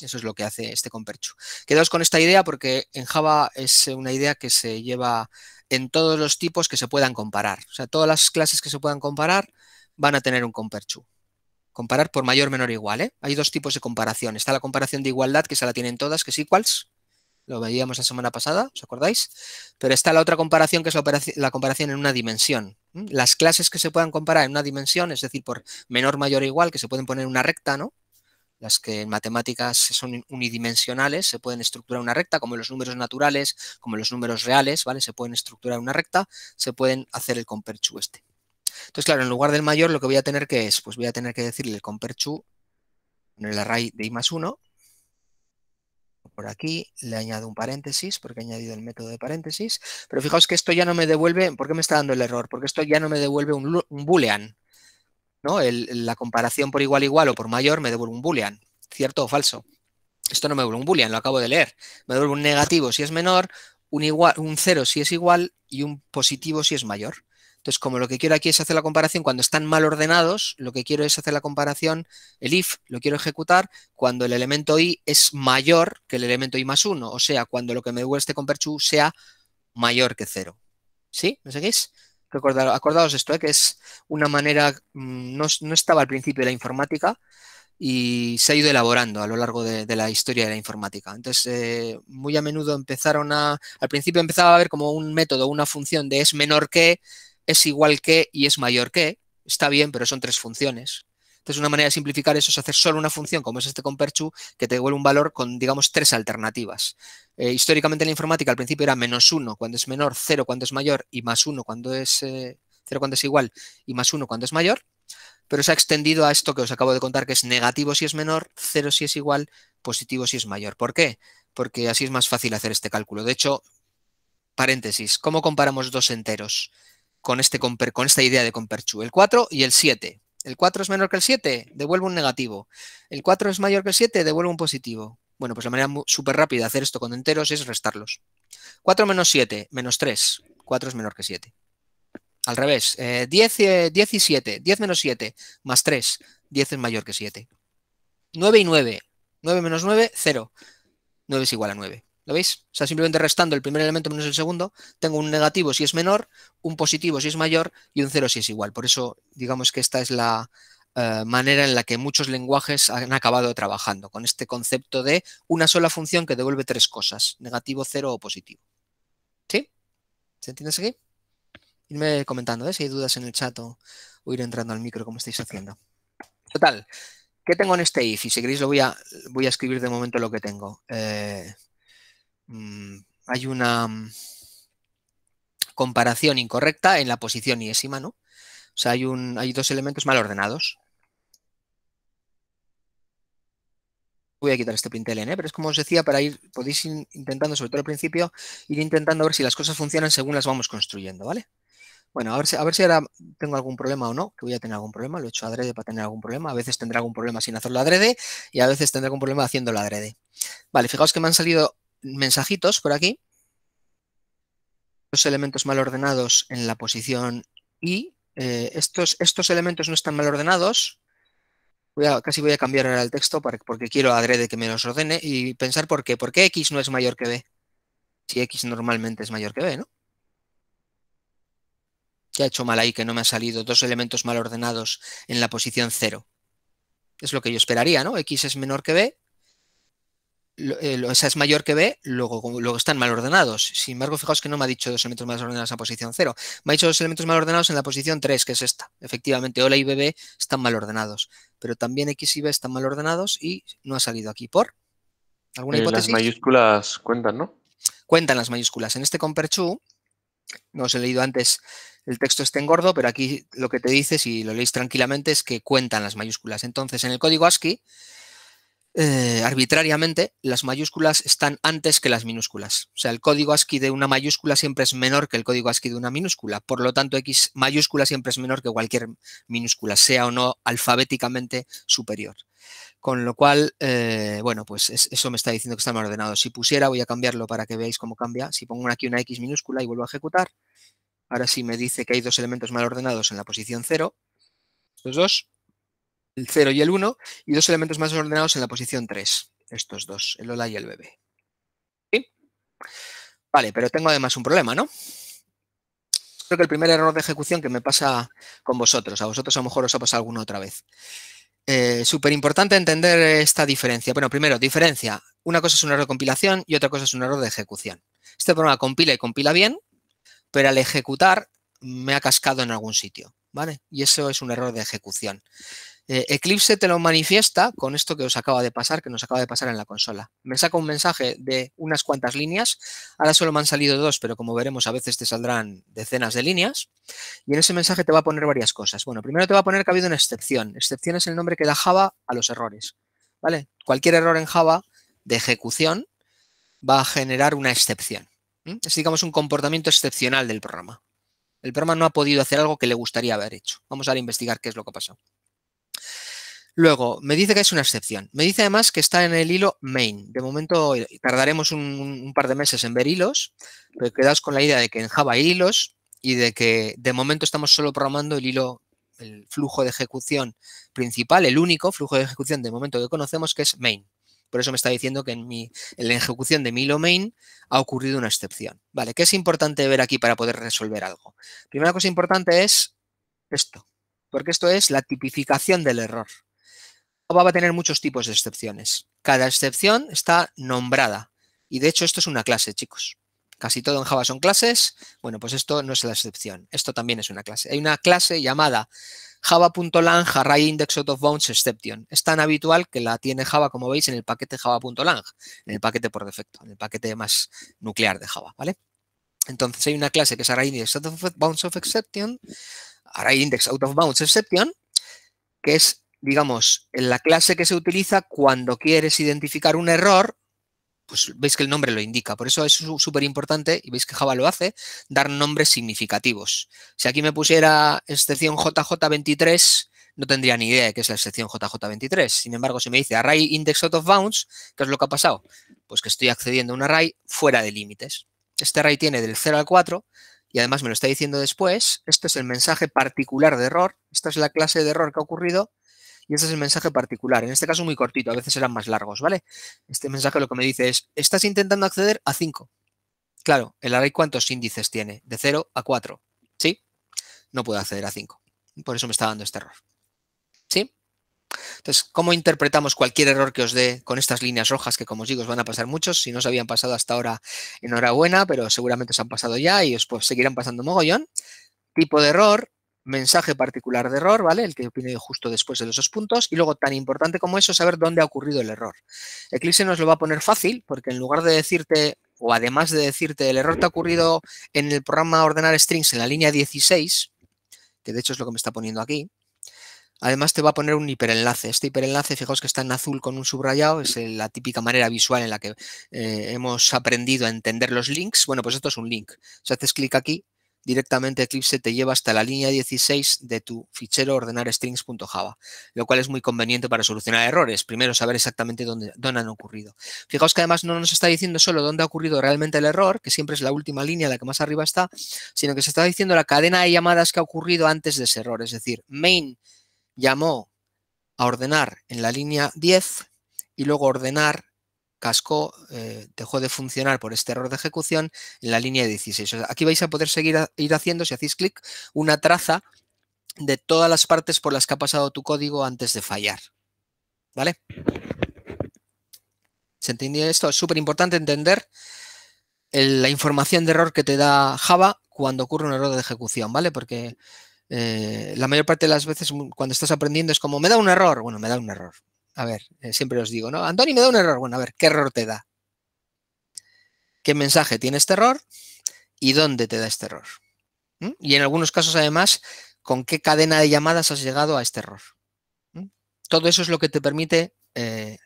Eso es lo que hace este compercho. Quedaos con esta idea porque en Java es una idea que se lleva en todos los tipos que se puedan comparar. O sea, todas las clases que se puedan comparar van a tener un comperchu. Comparar por mayor, menor, igual. ¿eh? Hay dos tipos de comparación. Está la comparación de igualdad, que se la tienen todas, que es equals. Lo veíamos la semana pasada, ¿os acordáis? Pero está la otra comparación, que es la comparación en una dimensión. Las clases que se puedan comparar en una dimensión, es decir, por menor, mayor, igual, que se pueden poner en una recta, ¿no? las que en matemáticas son unidimensionales, se pueden estructurar una recta, como los números naturales, como los números reales, ¿vale? Se pueden estructurar una recta, se pueden hacer el comperchu este. Entonces, claro, en lugar del mayor lo que voy a tener que es, pues voy a tener que decirle el perchu en el array de i más 1. Por aquí le añado un paréntesis porque he añadido el método de paréntesis. Pero fijaos que esto ya no me devuelve, ¿por qué me está dando el error? Porque esto ya no me devuelve un, boolean. ¿no? la comparación por igual igual o por mayor me devuelve un boolean, cierto o falso. Esto no me devuelve un boolean, lo acabo de leer. Me devuelve un negativo si es menor, un, igual, un cero si es igual y un positivo si es mayor. Entonces, como lo que quiero aquí es hacer la comparación cuando están mal ordenados, lo que quiero es hacer la comparación, el if lo quiero ejecutar cuando el elemento i es mayor que el elemento i más 1, o sea, cuando lo que me devuelve este perchu sea mayor que 0. ¿Sí? ¿Me seguís? acordaos esto, ¿eh? que es una manera, mm, no, estaba al principio de la informática y se ha ido elaborando a lo largo de, la historia de la informática. Entonces, eh, muy a menudo empezaron a, al principio empezaba a haber como un método, una función de es menor que, es igual que y es mayor que. Está bien, pero son tres funciones. Entonces, una manera de simplificar eso es hacer solo una función, como es este comperchu, que te devuelve un valor con, digamos, tres alternativas. Eh, históricamente en la informática al principio era menos uno cuando es menor, cero cuando es mayor y más uno cuando es eh, cero cuando es igual y más uno cuando es mayor. Pero se ha extendido a esto que os acabo de contar, que es negativo si es menor, cero si es igual, positivo si es mayor. ¿Por qué? Porque así es más fácil hacer este cálculo. De hecho, paréntesis, ¿cómo comparamos dos enteros? con, este con esta idea de Comperchu. El 4 y el 7. ¿El 4 es menor que el 7? Devuelve un negativo. ¿El 4 es mayor que el 7? Devuelve un positivo. Bueno, pues la manera súper rápida de hacer esto con enteros es restarlos. 4 menos 7, menos 3. 4 es menor que 7. Al revés, 10, eh, 10 eh, y 7. 10 menos 7, más 3. 10 es mayor que 7. 9 y 9. 9 menos 9, 0. 9 es igual a 9. ¿Lo veis? O sea, simplemente restando el primer elemento menos el segundo, tengo un negativo si es menor, un positivo si es mayor y un cero si es igual. Por eso, digamos que esta es la eh, manera en la que muchos lenguajes han acabado trabajando, con este concepto de una sola función que devuelve tres cosas, negativo, cero o positivo. ¿Sí? ¿Se entiende aquí? Irme comentando, ¿eh? si hay dudas en el chat o, ir entrando al micro como estáis haciendo. Total, ¿qué tengo en este if? Y si queréis lo voy a, voy a escribir de momento lo que tengo. Eh, Mm, hay una mm, comparación incorrecta en la posición yésima, ¿no? O sea, hay, un, hay dos elementos mal ordenados. voy a quitar este println, ¿eh? pero es como os decía, para ir, podéis ir intentando, sobre todo al principio, ir intentando ver si las cosas funcionan según las vamos construyendo, ¿vale? Bueno, a ver, si, a ver si ahora tengo algún problema o no, que voy a tener algún problema, lo he hecho adrede para tener algún problema, a veces tendrá algún problema sin hacerlo adrede y a veces tendrá algún problema haciéndolo adrede. Vale, fijaos que me han salido mensajitos por aquí. Los elementos mal ordenados en la posición y. Eh, estos, estos elementos no están mal ordenados. casi voy a cambiar ahora el texto porque quiero adrede que me los ordene y pensar por qué. ¿Por qué X no es mayor que B? Si X normalmente es mayor que B, ¿no? ¿Qué ha hecho mal ahí que no me ha salido dos elementos mal ordenados en la posición 0? Es lo que yo esperaría, ¿no? X es menor que B esa eh, es mayor que B, luego, luego, están mal ordenados. Sin embargo, fijaos que no me ha dicho dos elementos mal ordenados en la posición 0. Me ha dicho dos elementos mal ordenados en la posición 3, que es esta. Efectivamente, Ola y BB están mal ordenados. Pero también X y B están mal ordenados y no ha salido aquí por. ¿Alguna eh, hipótesis? Las mayúsculas cuentan, ¿no? Cuentan las mayúsculas. En este Comperchu, no os he leído antes el texto está engordo, pero aquí lo que te dice, si lo leéis tranquilamente, es que cuentan las mayúsculas. Entonces, en el código ASCII eh, arbitrariamente, las mayúsculas están antes que las minúsculas. O sea, el código ASCII de una mayúscula siempre es menor que el código ASCII de una minúscula. Por lo tanto, X mayúscula siempre es menor que cualquier minúscula, sea o no alfabéticamente superior. Con lo cual, eh, bueno, pues eso me está diciendo que está mal ordenado. Si pusiera, voy a cambiarlo para que veáis cómo cambia. Si pongo aquí una X minúscula y vuelvo a ejecutar, ahora sí me dice que hay dos elementos mal ordenados en la posición 0, estos dos, el 0 y el 1, y dos elementos más ordenados en la posición 3, estos dos, el hola y el bebé. Vale, pero tengo además un problema, ¿no? Creo que el primer error de ejecución que me pasa con vosotros, a vosotros a lo mejor os ha pasado alguna otra vez. Eh, Súper importante entender esta diferencia. Bueno, primero, diferencia. Una cosa es un error de compilación y otra cosa es un error de ejecución. Este programa compila y compila bien, pero al ejecutar me ha cascado en algún sitio, ¿vale? Y eso es un error de ejecución. Eh, Eclipse te lo manifiesta con esto que os acaba de pasar, que nos acaba de pasar en la consola. Me saca un mensaje de unas cuantas líneas, ahora solo me han salido dos, pero como veremos a veces te saldrán decenas de líneas, y en ese mensaje te va a poner varias cosas. Bueno, primero te va a poner que ha habido una excepción. Excepción es el nombre que da Java a los errores. ¿vale? Cualquier error en Java de ejecución va a generar una excepción. Es, digamos, un comportamiento excepcional del programa. El programa no ha podido hacer algo que le gustaría haber hecho. Vamos a investigar qué es lo que ha pasado. Luego, me dice que es una excepción. Me dice además que está en el hilo main. De momento eh, tardaremos un, par de meses en ver hilos, pero quedaos con la idea de que en Java hay hilos y de que de momento estamos solo programando el hilo, el flujo de ejecución principal, el único flujo de ejecución de momento que conocemos que es main. Por eso me está diciendo que en, en la ejecución de mi hilo main ha ocurrido una excepción. Vale, ¿qué es importante ver aquí para poder resolver algo? Primera cosa importante es esto, porque esto es la tipificación del error va a tener muchos tipos de excepciones. Cada excepción está nombrada. Y de hecho esto es una clase, chicos. Casi todo en Java son clases. Bueno, pues esto no es la excepción. Esto también es una clase. Hay una clase llamada java.lang array index out of bounds exception. Es tan habitual que la tiene Java, como veis, en el paquete java.lang, en el paquete por defecto, en el paquete más nuclear de Java, ¿vale? Entonces hay una clase que es array index out of bounds exception, array index out of bounds exception, que es digamos, en la clase que se utiliza cuando quieres identificar un error, pues veis que el nombre lo indica. Por eso es súper importante, y veis que Java lo hace, dar nombres significativos. Si aquí me pusiera excepción JJ23, no tendría ni idea de qué es la excepción JJ23. Sin embargo, si me dice array index out of bounds, ¿qué es lo que ha pasado? Pues que estoy accediendo a un array fuera de límites. Este array tiene del 0 al 4 y además me lo está diciendo después. Este es el mensaje particular de error. Esta es la clase de error que ha ocurrido y ese es el mensaje particular. En este caso muy cortito, a veces eran más largos, ¿vale? Este mensaje lo que me dice es, estás intentando acceder a 5. Claro, el array cuántos índices tiene, de 0 a 4, ¿sí? No puedo acceder a 5. Por eso me está dando este error. ¿Sí? Entonces, ¿cómo interpretamos cualquier error que os dé con estas líneas rojas que, como os digo, os van a pasar muchos? Si no os habían pasado hasta ahora, enhorabuena, pero seguramente os han pasado ya y os pues, seguirán pasando mogollón. Tipo de error, mensaje particular de error, ¿vale? El que viene justo después de los puntos. Y luego, tan importante como eso, saber dónde ha ocurrido el error. Eclipse nos lo va a poner fácil, porque en lugar de decirte, o además de decirte, el error te ha ocurrido en el programa ordenar strings en la línea 16, que de hecho es lo que me está poniendo aquí, Además te va a poner un hiperenlace. Este hiperenlace, fijaos que está en azul con un subrayado, es la típica manera visual en la que eh, hemos aprendido a entender los links. Bueno, pues esto es un link. Si haces clic aquí, directamente Eclipse te lleva hasta la línea 16 de tu fichero ordenarStrings.java, lo cual es muy conveniente para solucionar errores. Primero, saber exactamente dónde, dónde han ocurrido. Fijaos que además no nos está diciendo solo dónde ha ocurrido realmente el error, que siempre es la última línea, la que más arriba está, sino que se está diciendo la cadena de llamadas que ha ocurrido antes de ese error. Es decir, main llamó a ordenar en la línea 10 y luego ordenar casco eh, dejó de funcionar por este error de ejecución en la línea 16. aquí vais a poder seguir ir haciendo, si hacéis clic, una traza de todas las partes por las que ha pasado tu código antes de fallar. ¿Vale? ¿Se entiende esto? Es súper importante entender la información de error que te da Java cuando ocurre un error de ejecución, ¿vale? Porque eh, la mayor parte de las veces cuando estás aprendiendo es como, me da un error. Bueno, me da un error. A ver, eh, siempre os digo, ¿no? Antoni me da un error. Bueno, a ver, ¿qué error te da? ¿Qué mensaje tiene este error? ¿Y dónde te da este error? ¿Mm? Y en algunos casos, además, ¿con qué cadena de llamadas has llegado a este error? ¿Mm? Todo eso es lo que te permite eh,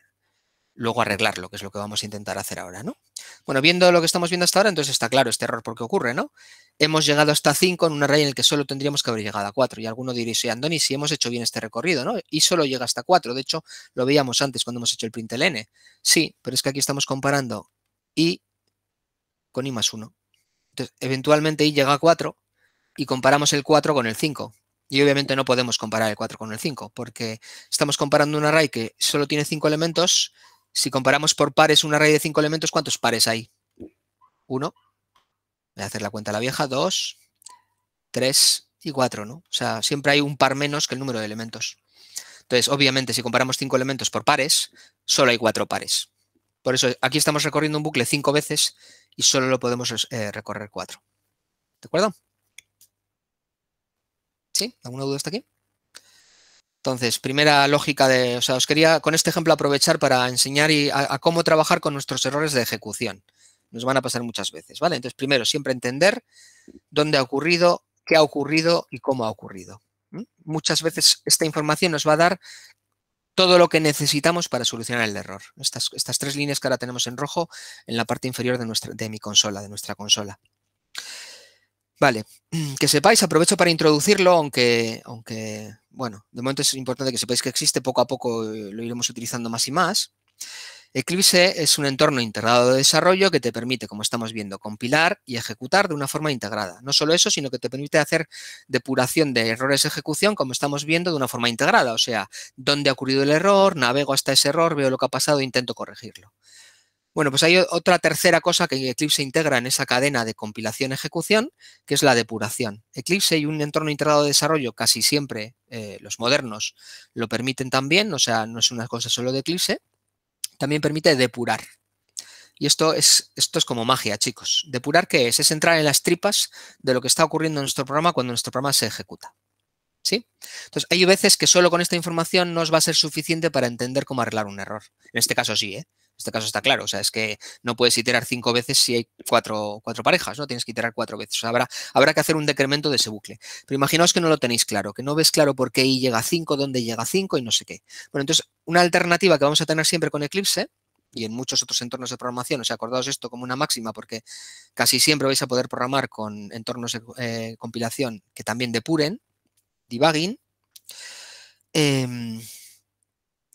luego arreglarlo, que es lo que vamos a intentar hacer ahora, ¿no? Bueno, viendo lo que estamos viendo hasta ahora, entonces está claro este error porque ocurre, ¿no? hemos llegado hasta 5 en un array en el que solo tendríamos que haber llegado a 4. Y alguno diría, sí, Andoni, si hemos hecho bien este recorrido, ¿no? Y solo llega hasta 4. De hecho, lo veíamos antes cuando hemos hecho el println. Sí, pero es que aquí estamos comparando i con i más 1. Entonces, eventualmente i llega a 4 y comparamos el 4 con el 5. Y obviamente no podemos comparar el 4 con el 5 porque estamos comparando un array que solo tiene 5 elementos. Si comparamos por pares un array de 5 elementos, ¿cuántos pares hay? 1, voy a hacer la cuenta a la vieja, 2, 3 y 4, ¿no? O sea, siempre hay un par menos que el número de elementos. Entonces, obviamente, si comparamos cinco elementos por pares, solo hay cuatro pares. Por eso, aquí estamos recorriendo un bucle cinco veces y solo lo podemos eh, recorrer cuatro. ¿De acuerdo? ¿Sí? ¿Alguna duda hasta aquí? Entonces, primera lógica de, o sea, os quería con este ejemplo aprovechar para enseñar a, cómo trabajar con nuestros errores de ejecución. Nos van a pasar muchas veces, ¿vale? Entonces, primero, siempre entender dónde ha ocurrido, qué ha ocurrido y cómo ha ocurrido. Muchas veces esta información nos va a dar todo lo que necesitamos para solucionar el error. Estas, estas tres líneas que ahora tenemos en rojo en la parte inferior de, nuestra, de mi consola, de nuestra consola. Vale, que sepáis, aprovecho para introducirlo, aunque, aunque, bueno, de momento es importante que sepáis que existe, poco a poco eh, lo iremos utilizando más y más. Eclipse es un entorno integrado de desarrollo que te permite, como estamos viendo, compilar y ejecutar de una forma integrada. No solo eso, sino que te permite hacer depuración de errores de ejecución, como estamos viendo, de una forma integrada. O sea, dónde ha ocurrido el error, navego hasta ese error, veo lo que ha pasado e intento corregirlo. Bueno, pues hay otra tercera cosa que Eclipse integra en esa cadena de compilación-ejecución, que es la depuración. Eclipse y un entorno integrado de desarrollo casi siempre eh, los modernos lo permiten también, o sea, no es una cosa solo de Eclipse también permite depurar. Y esto es, esto es como magia, chicos. Depurar, ¿qué es? Es entrar en las tripas de lo que está ocurriendo en nuestro programa cuando nuestro programa se ejecuta. ¿Sí? Entonces, hay veces que solo con esta información no os va a ser suficiente para entender cómo arreglar un error. En este caso sí, ¿eh? este caso está claro, o sea, es que no puedes iterar cinco veces si hay cuatro, parejas, ¿no? Tienes que iterar cuatro veces. O sea, habrá, habrá que hacer un decremento de ese bucle. Pero imaginaos que no lo tenéis claro, que no ves claro por qué y llega a 5, dónde llega a 5 y no sé qué. Bueno, entonces, una alternativa que vamos a tener siempre con Eclipse y en muchos otros entornos de programación, os sea, acordaos esto como una máxima porque casi siempre vais a poder programar con entornos de eh, compilación que también depuren, debugging. Em,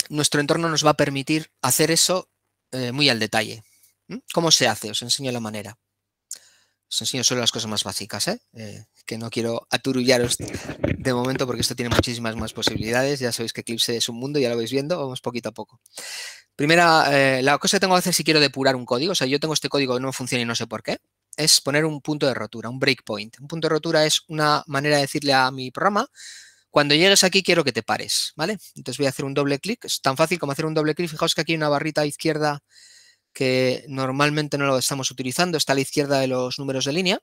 nuestro entorno nos va a permitir hacer eso eh, muy al detalle. ¿Cómo se hace? Os enseño la manera. Os enseño solo las cosas más básicas, ¿eh? Eh, que no quiero aturullaros de momento porque esto tiene muchísimas más posibilidades. Ya sabéis que Eclipse es un mundo, ya lo vais viendo, vamos poquito a poco. Primera, la cosa que tengo que hacer si quiero depurar un código, o sea, yo tengo este código que no funciona y no sé por qué, es poner un punto de rotura, un breakpoint. Un punto de rotura es una manera de decirle a mi programa, cuando llegues aquí quiero que te pares, ¿vale? Entonces voy a hacer un doble clic. Es tan fácil como hacer un doble clic. Fijaos que aquí hay una barrita izquierda que normalmente no lo estamos utilizando. Está a la izquierda de los números de línea.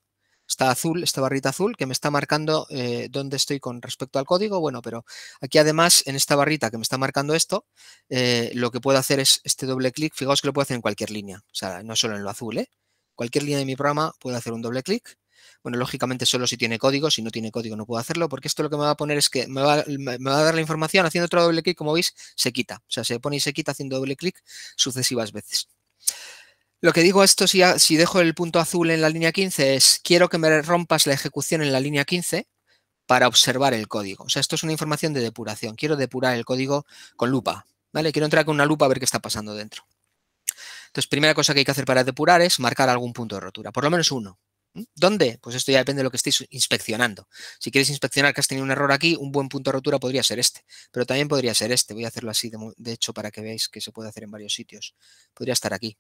Está azul, esta barrita azul, que me está marcando eh, dónde estoy con respecto al código. Bueno, pero aquí además, en esta barrita que me está marcando esto, eh, lo que puedo hacer es este doble clic. Fijaos que lo puedo hacer en cualquier línea. O sea, no solo en lo azul, ¿eh? Cualquier línea de mi programa puedo hacer un doble clic bueno, lógicamente solo si tiene código, si no tiene código no puedo hacerlo, porque esto lo que me va a poner es que me va, a dar la información haciendo otro doble clic, como veis, se quita. O sea, se pone y se quita haciendo doble clic sucesivas veces. Lo que digo esto, si, si dejo el punto azul en la línea 15, es quiero que me rompas la ejecución en la línea 15 para observar el código. O sea, esto es una información de depuración. Quiero depurar el código con lupa, ¿vale? Quiero entrar con una lupa a ver qué está pasando dentro. Entonces, primera cosa que hay que hacer para depurar es marcar algún punto de rotura, por lo menos uno. ¿Dónde? Pues esto ya depende de lo que estéis inspeccionando. Si quieres inspeccionar que has tenido un error aquí, un buen punto de rotura podría ser este, pero también podría ser este. Voy a hacerlo así, de, hecho, para que veáis que se puede hacer en varios sitios. Podría estar aquí,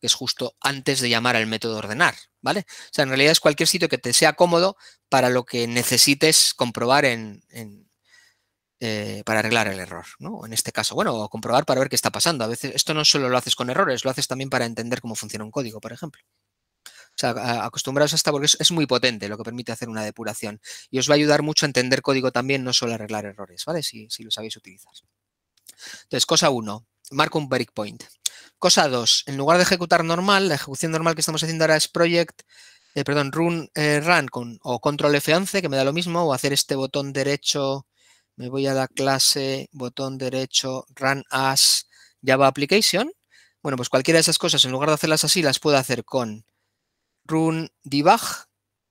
que es justo antes de llamar al método ordenar, ¿vale? O sea, en realidad es cualquier sitio que te sea cómodo para lo que necesites comprobar en, eh, para arreglar el error, ¿no? En este caso, bueno, comprobar para ver qué está pasando. A veces esto no solo lo haces con errores, lo haces también para entender cómo funciona un código, por ejemplo sea, a esta porque es, muy potente lo que permite hacer una depuración. Y os va a ayudar mucho a entender código también, no solo arreglar errores, ¿vale? Si, lo sabéis utilizar. Entonces, cosa 1, marco un breakpoint. Cosa 2, en lugar de ejecutar normal, la ejecución normal que estamos haciendo ahora es project, eh, perdón, run, eh, run con, o control F11, que me da lo mismo, o hacer este botón derecho, me voy a la clase, botón derecho, run as Java application. Bueno, pues cualquiera de esas cosas, en lugar de hacerlas así, las puedo hacer con run debug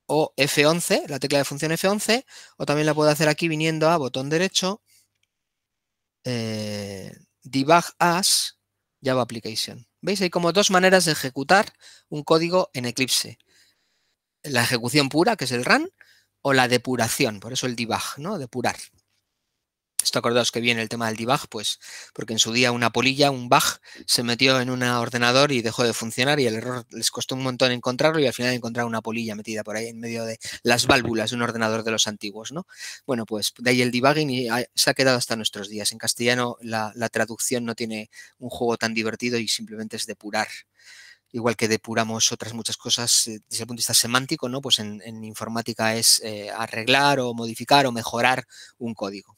o F11, la tecla de función F11, o también la puedo hacer aquí viniendo a botón derecho, eh, debug as Java application. ¿Veis? Hay como dos maneras de ejecutar un código en Eclipse. La ejecución pura, que es el run, o la depuración, por eso el debug, ¿no? Depurar. Esto acordaos que viene el tema del debug, pues porque en su día una polilla, un bug, se metió en un ordenador y dejó de funcionar y el error les costó un montón encontrarlo y al final encontraron una polilla metida por ahí en medio de las válvulas de un ordenador de los antiguos, ¿no? Bueno, pues de ahí el debugging y se ha quedado hasta nuestros días. En castellano la, traducción no tiene un juego tan divertido y simplemente es depurar igual que depuramos otras muchas cosas eh, desde el punto de vista semántico, ¿no? Pues en, informática es eh, arreglar o modificar o mejorar un código.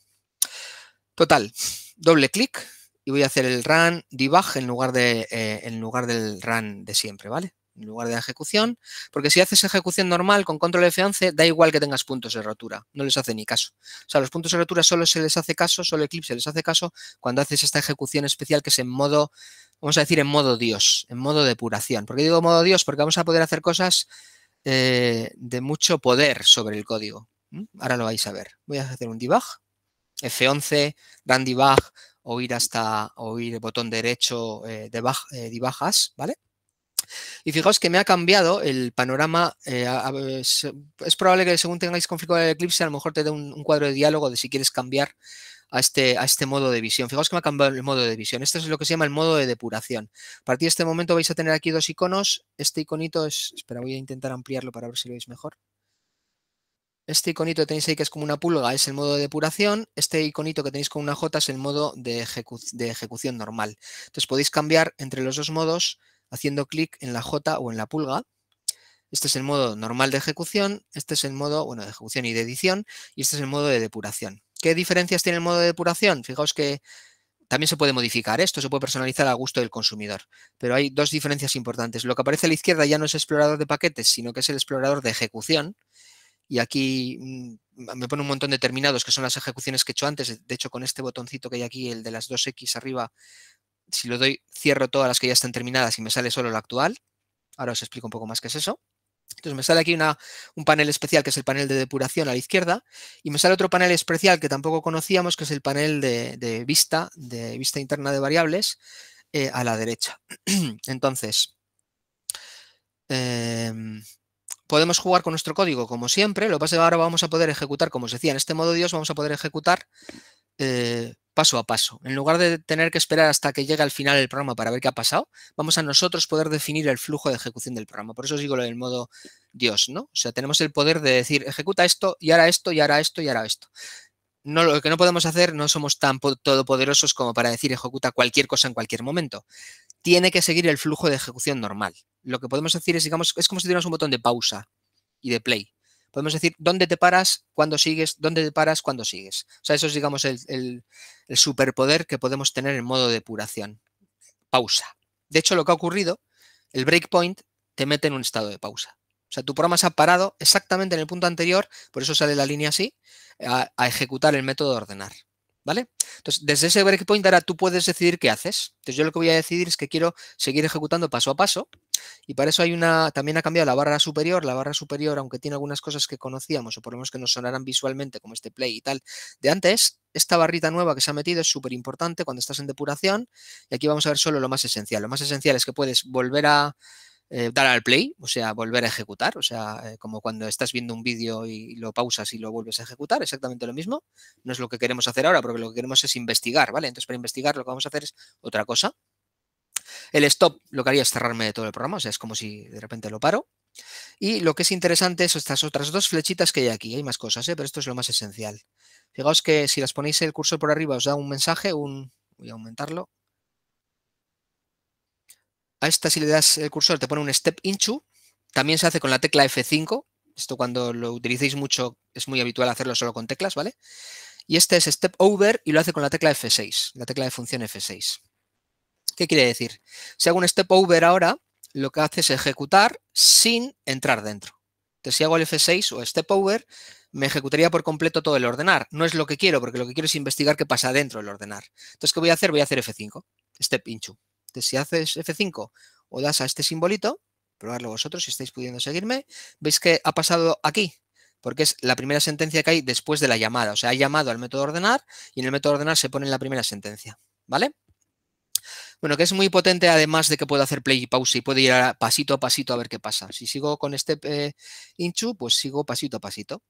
Total, doble clic y voy a hacer el run debug en lugar, de, eh, en lugar del run de siempre, ¿vale? En lugar de la ejecución, porque si haces ejecución normal con control F11, da igual que tengas puntos de rotura, no les hace ni caso. O sea, los puntos de rotura solo se les hace caso, solo Eclipse les hace caso cuando haces esta ejecución especial que es en modo, vamos a decir, en modo Dios, en modo depuración. ¿Por qué digo modo Dios? Porque vamos a poder hacer cosas eh, de mucho poder sobre el código. Ahora lo vais a ver. Voy a hacer un debug. F11, dan debug o ir hasta o ir el botón derecho eh, de eh, debug, ¿vale? Y fijaos que me ha cambiado el panorama. Eh, es, probable que según tengáis configurado el Eclipse, a lo mejor te dé un, cuadro de diálogo de si quieres cambiar a este, a este modo de visión. Fijaos que me ha cambiado el modo de visión. Este es lo que se llama el modo de depuración. A partir de este momento vais a tener aquí dos iconos. Este iconito es... Espera, voy a intentar ampliarlo para ver si lo veis mejor. Este iconito que tenéis ahí que es como una pulga es el modo de depuración. Este iconito que tenéis con una J es el modo de, de ejecución normal. Entonces podéis cambiar entre los dos modos haciendo clic en la J o en la pulga. Este es el modo normal de ejecución, este es el modo, bueno, de ejecución y de edición, y este es el modo de depuración. ¿Qué diferencias tiene el modo de depuración? Fijaos que también se puede modificar esto, se puede personalizar a gusto del consumidor, pero hay dos diferencias importantes. Lo que aparece a la izquierda ya no es explorador de paquetes, sino que es el explorador de ejecución, y aquí mm, me pone un montón de terminados, que son las ejecuciones que he hecho antes. De hecho, con este botoncito que hay aquí, el de las 2X arriba, si lo doy, cierro todas las que ya están terminadas y me sale solo la actual. Ahora os explico un poco más qué es eso. Entonces me sale aquí una, un panel especial que es el panel de depuración a la izquierda y me sale otro panel especial que tampoco conocíamos que es el panel de, vista, de vista interna de variables eh, a la derecha. Entonces, em, Podemos jugar con nuestro código como siempre, lo que pasa es que ahora vamos a poder ejecutar, como os decía, en este modo Dios vamos a poder ejecutar eh, paso a paso. En lugar de tener que esperar hasta que llegue al final el programa para ver qué ha pasado, vamos a nosotros poder definir el flujo de ejecución del programa. Por eso os digo lo del modo Dios, ¿no? O sea, tenemos el poder de decir, ejecuta esto y ahora esto y ahora esto y ahora esto. lo que no podemos hacer, no somos tan todopoderosos como para decir ejecuta cualquier cosa en cualquier momento tiene que seguir el flujo de ejecución normal. Lo que podemos decir es, digamos, es como si tuvieras un botón de pausa y de play. Podemos decir dónde te paras, cuándo sigues, dónde te paras, cuándo sigues. O sea, eso es, digamos, el, superpoder que podemos tener en modo depuración. Pausa. De hecho, lo que ha ocurrido, el breakpoint te mete en un estado de pausa. O sea, tu programa se ha parado exactamente en el punto anterior, por eso sale la línea así, a, a ejecutar el método de ordenar. ¿Vale? Entonces, desde ese breakpoint ahora tú puedes decidir qué haces. Entonces, yo lo que voy a decidir es que quiero seguir ejecutando paso a paso. Y para eso hay una, también ha cambiado la barra superior. La barra superior, aunque tiene algunas cosas que conocíamos o por lo menos que nos sonaran visualmente, como este play y tal, de antes, esta barrita nueva que se ha metido es súper importante cuando estás en depuración. Y aquí vamos a ver solo lo más esencial. Lo más esencial es que puedes volver a eh, dar al play, o sea, volver a ejecutar, o sea, eh, como cuando estás viendo un vídeo y lo pausas y lo vuelves a ejecutar, exactamente lo mismo. No es lo que queremos hacer ahora, porque lo que queremos es investigar, ¿vale? Entonces, para investigar lo que vamos a hacer es otra cosa. El stop lo que haría es cerrarme de todo el programa, o sea, es como si de repente lo paro. Y lo que es interesante son estas otras dos flechitas que hay aquí, hay más cosas, ¿eh? pero esto es lo más esencial. Fijaos que si las ponéis el cursor por arriba os da un mensaje, un... voy a aumentarlo, a esta, si le das el cursor, te pone un step into. También se hace con la tecla F5. Esto cuando lo utilicéis mucho es muy habitual hacerlo solo con teclas, ¿vale? Y este es step over y lo hace con la tecla F6, la tecla de función F6. ¿Qué quiere decir? Si hago un step over ahora, lo que hace es ejecutar sin entrar dentro. Entonces, si hago el F6 o step over, me ejecutaría por completo todo el ordenar. No es lo que quiero, porque lo que quiero es investigar qué pasa dentro del ordenar. Entonces, ¿qué voy a hacer? Voy a hacer F5, step into si haces F5 o das a este simbolito, probarlo vosotros si estáis pudiendo seguirme, veis que ha pasado aquí, porque es la primera sentencia que hay después de la llamada. O sea, ha llamado al método ordenar y en el método ordenar se pone la primera sentencia, ¿vale? Bueno, que es muy potente además de que puedo hacer play y pause y puedo ir pasito a pasito a ver qué pasa. Si sigo con este eh, inchu, pues sigo pasito a pasito.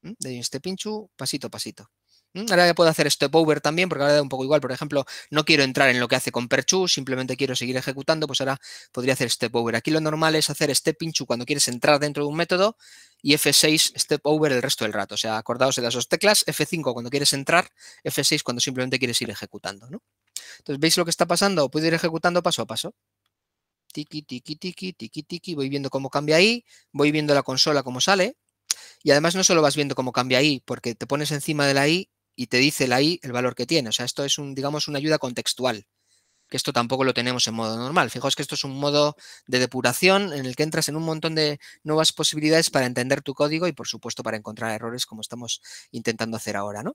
De este pinchu, pasito a pasito. Mm, ahora ya puedo hacer step over también, porque ahora da un poco igual. Por ejemplo, no quiero entrar en lo que hace con Perchu, simplemente quiero seguir ejecutando, pues ahora podría hacer step over. Aquí lo normal es hacer step pinchu cuando quieres entrar dentro de un método y F6 step over el resto del rato. O sea, acordaos de las dos teclas, F5 cuando quieres entrar, F6 cuando simplemente quieres ir ejecutando. ¿no? Entonces, ¿veis lo que está pasando? Puedo ir ejecutando paso a paso. Tiki, tiki, tiki, tiki, tiki. Voy viendo cómo cambia ahí, voy viendo la consola cómo sale. Y además no solo vas viendo cómo cambia ahí, porque te pones encima de la I y te dice el ahí el valor que tiene. O sea, esto es un, digamos, una ayuda contextual, que esto tampoco lo tenemos en modo normal. Fijaos que esto es un modo de depuración en el que entras en un montón de nuevas posibilidades para entender tu código y, por supuesto, para encontrar errores como estamos intentando hacer ahora, ¿no?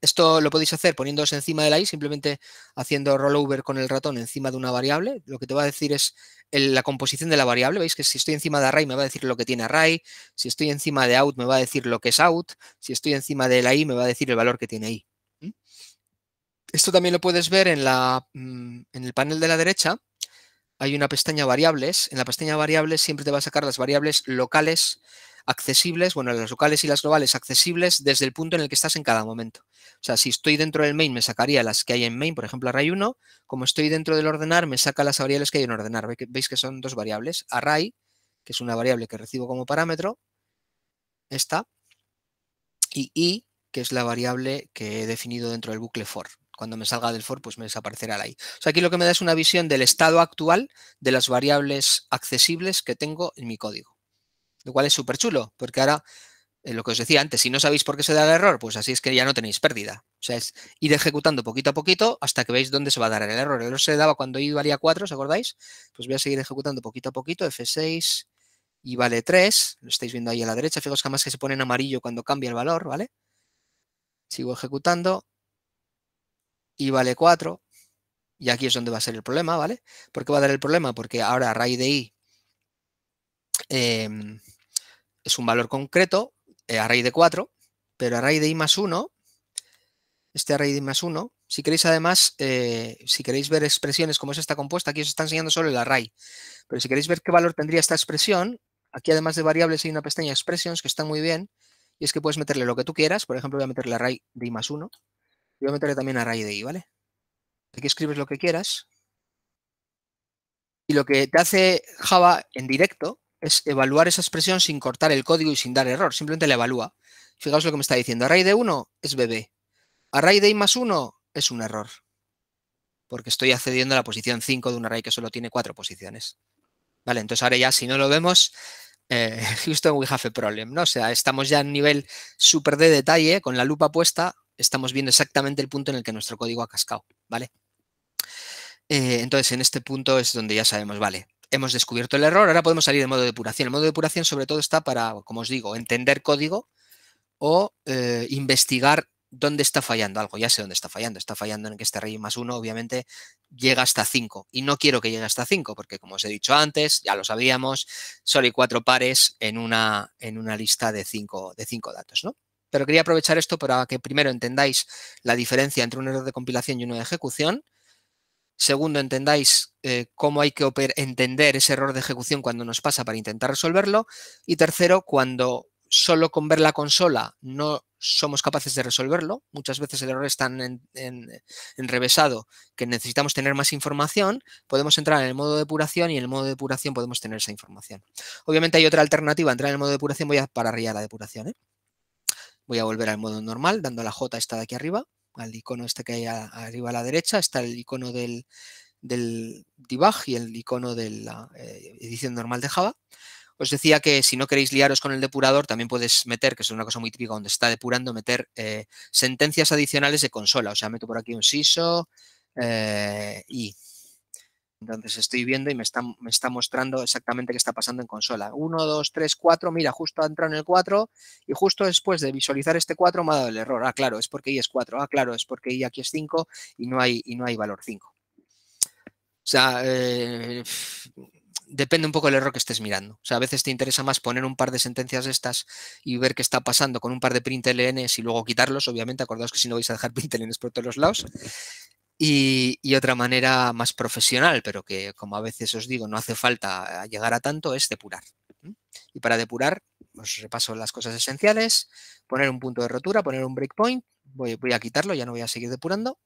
Esto lo podéis hacer poniéndose encima de la i, simplemente haciendo rollover con el ratón encima de una variable. Lo que te va a decir es la composición de la variable. Veis que si estoy encima de array me va a decir lo que tiene array. Si estoy encima de out me va a decir lo que es out. Si estoy encima de la i me va a decir el valor que tiene i. Esto también lo puedes ver en, mm, en el panel de la derecha. Hay una pestaña variables. En la pestaña variables siempre te va a sacar las variables locales accesibles, bueno, las locales y las globales accesibles desde el punto en el que estás en cada momento. O sea, si estoy dentro del main, me sacaría las que hay en main, por ejemplo, array 1. Como estoy dentro del ordenar, me saca las variables que hay en ordenar. Veis que son dos variables. Array, que es una variable que recibo como parámetro, esta, y i, que es la variable que he definido dentro del bucle for. Cuando me salga del for, pues me desaparecerá la i. O sea, aquí lo que me da es una visión del estado actual de las variables accesibles que tengo en mi código lo cual es súper chulo, porque ahora, eh, lo que os decía antes, si no sabéis por qué se da el error, pues así es que ya no tenéis pérdida. O sea, es ir ejecutando poquito a poquito hasta que veis dónde se va a dar el error. El error se daba cuando I valía 4, ¿os acordáis? Pues voy a seguir ejecutando poquito a poquito, F6 y vale 3, lo estáis viendo ahí a la derecha, fijaos que que se pone en amarillo cuando cambia el valor, ¿vale? Sigo ejecutando, y vale 4, y aquí es donde va a ser el problema, ¿vale? porque va a dar el problema? Porque ahora array de i em, es un valor concreto, eh, array de 4, pero array de i más 1, este array de i más 1, si queréis además, eh, si queréis ver expresiones como es está compuesta, aquí os está enseñando solo el array, pero si queréis ver qué valor tendría esta expresión, aquí además de variables hay una pestaña expressions que está muy bien, y es que puedes meterle lo que tú quieras, por ejemplo voy a meterle array de i más 1, y voy a meterle también array de i, ¿vale? Aquí escribes lo que quieras, y lo que te hace Java en directo es evaluar esa expresión sin cortar el código y sin dar error, simplemente la evalúa. Fijaos lo que me está diciendo, array de 1 es BB, array de i más 1 es un error, porque estoy accediendo a la posición 5 de un array que solo tiene cuatro posiciones. Vale, entonces ahora ya si no lo vemos, eh, justo Houston we have a problem, ¿no? O sea, estamos ya en nivel súper de detalle, con la lupa puesta, estamos viendo exactamente el punto en el que nuestro código ha cascado, ¿vale? Eh, entonces, en este punto es donde ya sabemos, vale, hemos descubierto el error, ahora podemos salir del modo de depuración. El modo de depuración sobre todo está para, como os digo, entender código o eh, investigar dónde está fallando algo. Ya sé dónde está fallando. Está fallando en que este array más uno, obviamente, llega hasta 5. Y no quiero que llegue hasta 5, porque como os he dicho antes, ya lo sabíamos, solo hay cuatro pares en una, en una lista de 5 de cinco datos, ¿no? Pero quería aprovechar esto para que primero entendáis la diferencia entre un error de compilación y uno de ejecución Segundo, entendáis eh, cómo hay que entender ese error de ejecución cuando nos pasa para intentar resolverlo. Y tercero, cuando solo con ver la consola no somos capaces de resolverlo. Muchas veces el error es tan en, enrevesado que necesitamos tener más información. Podemos entrar en el modo depuración y en el modo depuración podemos tener esa información. Obviamente hay otra alternativa. Entrar en el modo depuración, voy a parar la depuración. ¿eh? Voy a volver al modo normal, dando la J esta de aquí arriba al icono este que hay arriba a la derecha, está el icono del, del debug y el icono de la eh, edición normal de Java. Os decía que si no queréis liaros con el depurador, también puedes meter, que es una cosa muy típica donde está depurando, meter eh, sentencias adicionales de consola. O sea, meto por aquí un SISO eh, y entonces estoy viendo y me está, me está mostrando exactamente qué está pasando en consola. 1, 2, 3, 4. Mira, justo ha entrado en el 4 y justo después de visualizar este 4 me ha dado el error. Ah, claro, es porque I es 4. Ah, claro, es porque I aquí es 5 y no hay, y no hay valor 5. O sea, eh, depende un poco del error que estés mirando. O sea, a veces te interesa más poner un par de sentencias estas y ver qué está pasando con un par de printlns y luego quitarlos. Obviamente, acordaos que si no vais a dejar printlns por todos los lados. Y, otra manera más profesional, pero que como a veces os digo, no hace falta llegar a tanto, es depurar. Y para depurar, os repaso las cosas esenciales, poner un punto de rotura, poner un breakpoint, voy, a quitarlo, ya no voy a seguir depurando,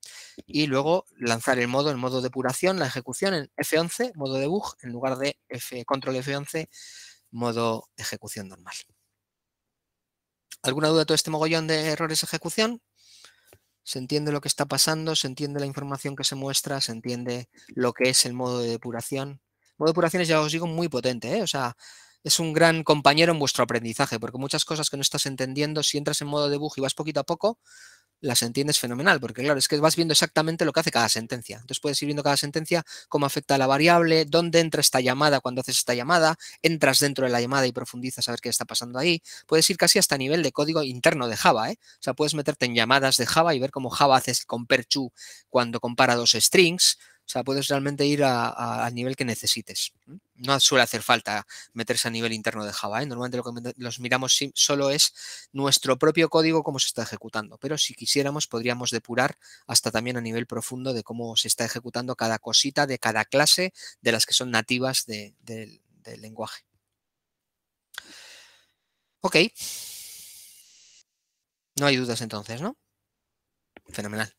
y luego lanzar el modo, el modo depuración, la ejecución en F11, modo debug, en lugar de control F11, modo ejecución normal. ¿Alguna duda de todo este mogollón de errores de ejecución? se entiende lo que está pasando, se entiende la información que se muestra, se entiende lo que es el modo de depuración. El modo de depuración es, ya os digo, muy potente, ¿eh? o sea, es un gran compañero en vuestro aprendizaje, porque muchas cosas que no estás entendiendo, si entras en modo debug y vas poquito a poco, las entiendes fenomenal, porque claro, es que vas viendo exactamente lo que hace cada sentencia. Entonces puedes ir viendo cada sentencia, cómo afecta a la variable, dónde entra esta llamada cuando haces esta llamada, entras dentro de la llamada y profundizas a ver qué está pasando ahí. Puedes ir casi hasta nivel de código interno de Java, ¿eh? O sea, puedes meterte en llamadas de Java y ver cómo Java hace con perchu cuando compara dos strings o sea, puedes realmente ir al nivel que necesites. No suele hacer falta meterse a nivel interno de Java. ¿eh? Normalmente lo que los miramos solo es nuestro propio código, cómo se está ejecutando. Pero si quisiéramos, podríamos depurar hasta también a nivel profundo de cómo se está ejecutando cada cosita de cada clase de las que son nativas del lenguaje. Ok. No hay dudas entonces, ¿no? Fenomenal.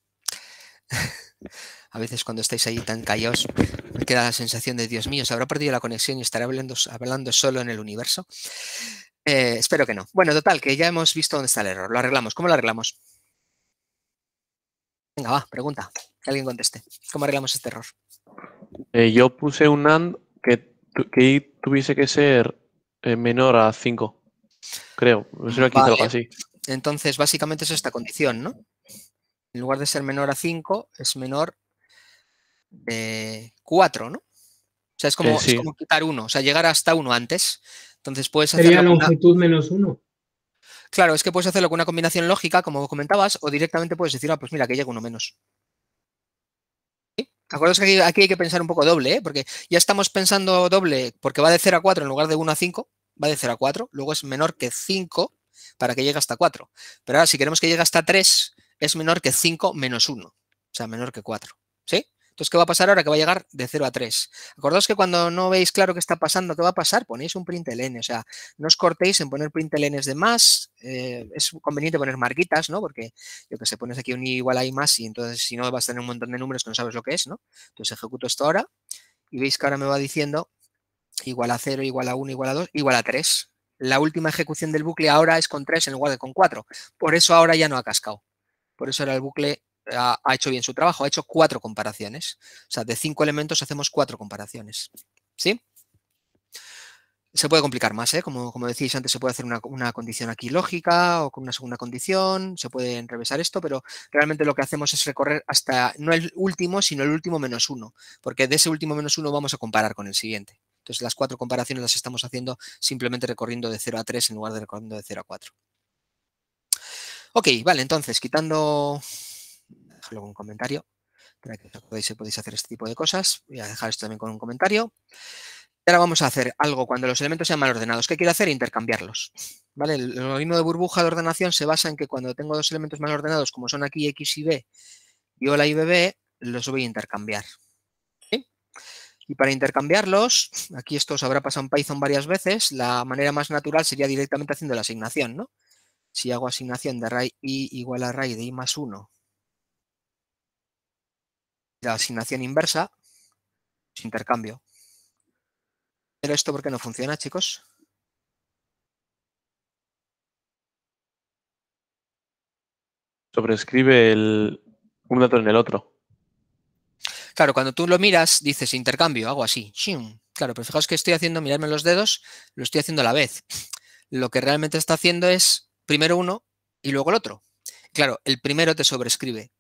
a veces cuando estáis ahí tan callados, me queda la sensación de, Dios mío, se habrá perdido la conexión y estaré hablando, hablando solo en el universo. Eh, espero que no. Bueno, total, que ya hemos visto dónde está el error. Lo arreglamos. ¿Cómo lo arreglamos? Venga, va, pregunta. Que alguien conteste. ¿Cómo arreglamos este error? Eh, yo puse un AND que, tuviese que ser eh, menor a 5. Creo. Entonces, básicamente es esta condición, ¿no? En lugar de ser menor a 5, es menor de eh, 4, ¿no? O sea, es como, quitar uno, o sea, llegar hasta uno antes. Entonces puedes hacer. Sería longitud menos 1. Claro, es que puedes hacerlo con una combinación lógica, como comentabas, o directamente puedes decir, ah, pues mira, que llega uno menos. ¿Sí? Acuérdate que aquí, aquí, hay que pensar un poco doble, ¿eh? porque ya estamos pensando doble, porque va de 0 a 4 en lugar de 1 a 5, va de 0 a 4, luego es menor que 5 para que llegue hasta 4. Pero ahora, si queremos que llegue hasta 3, es menor que 5 menos 1, o sea, menor que 4. ¿Sí? Entonces, ¿qué va a pasar ahora? Que va a llegar de 0 a 3. Acordaos que cuando no veis claro qué está pasando, qué va a pasar, ponéis un println. O sea, no os cortéis en poner printlns de más. Eh, es conveniente poner marquitas, ¿no? Porque, yo que sé, pones aquí un i igual a i más y entonces si no vas a tener un montón de números que no sabes lo que es, ¿no? Entonces ejecuto esto ahora y veis que ahora me va diciendo igual a 0, igual a 1, igual a 2, igual a 3. La última ejecución del bucle ahora es con 3 en lugar de con 4. Por eso ahora ya no ha cascado. Por eso ahora el bucle ha, hecho bien su trabajo, ha hecho cuatro comparaciones. O sea, de cinco elementos hacemos cuatro comparaciones. ¿Sí? Se puede complicar más, ¿eh? como, como decís antes, se puede hacer una, una, condición aquí lógica o con una segunda condición, se puede enrevesar esto, pero realmente lo que hacemos es recorrer hasta no el último, sino el último menos uno, porque de ese último menos uno vamos a comparar con el siguiente. Entonces, las cuatro comparaciones las estamos haciendo simplemente recorriendo de 0 a 3 en lugar de recorriendo de 0 a 4. Ok, vale, entonces, quitando dejarlo con un comentario para que os si podéis hacer este tipo de cosas. Voy a dejar esto también con un comentario. Y ahora vamos a hacer algo cuando los elementos sean mal ordenados. ¿Qué quiero hacer? Intercambiarlos. ¿Vale? El algoritmo de burbuja de ordenación se basa en que cuando tengo dos elementos mal ordenados, como son aquí X y B, y hola y b, los voy a intercambiar. Y para intercambiarlos, aquí esto os habrá pasado en Python varias veces, la manera más natural sería directamente haciendo la asignación, Si hago asignación de array i igual a array de i más 1 la asignación inversa intercambio. Pero esto qué no funciona, chicos. Sobrescribe el, un dato en el otro. Claro, cuando tú lo miras, dices intercambio, hago así. Claro, pero fijaos que estoy haciendo mirarme los dedos, lo estoy haciendo a la vez. Lo que realmente está haciendo es primero uno y luego el otro. Claro, el primero te sobrescribe,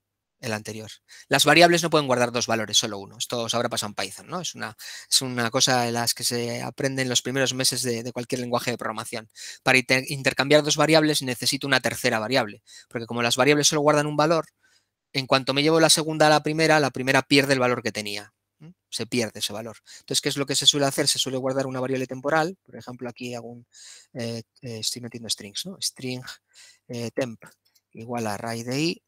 el anterior. Las variables no pueden guardar dos valores, solo uno. Esto os habrá pasado en Python, ¿no? Es una, es una cosa de las que se aprende en los primeros meses de, cualquier lenguaje de programación. Para intercambiar dos variables necesito una tercera variable, porque como las variables solo guardan un valor, en cuanto me llevo la segunda a la primera, la primera pierde el valor que tenía. Se pierde ese valor. Entonces, ¿qué es lo que se suele hacer? Se suele guardar una variable temporal. Por ejemplo, aquí hago eh, eh, estoy metiendo strings, ¿no? String eh, temp igual a array de i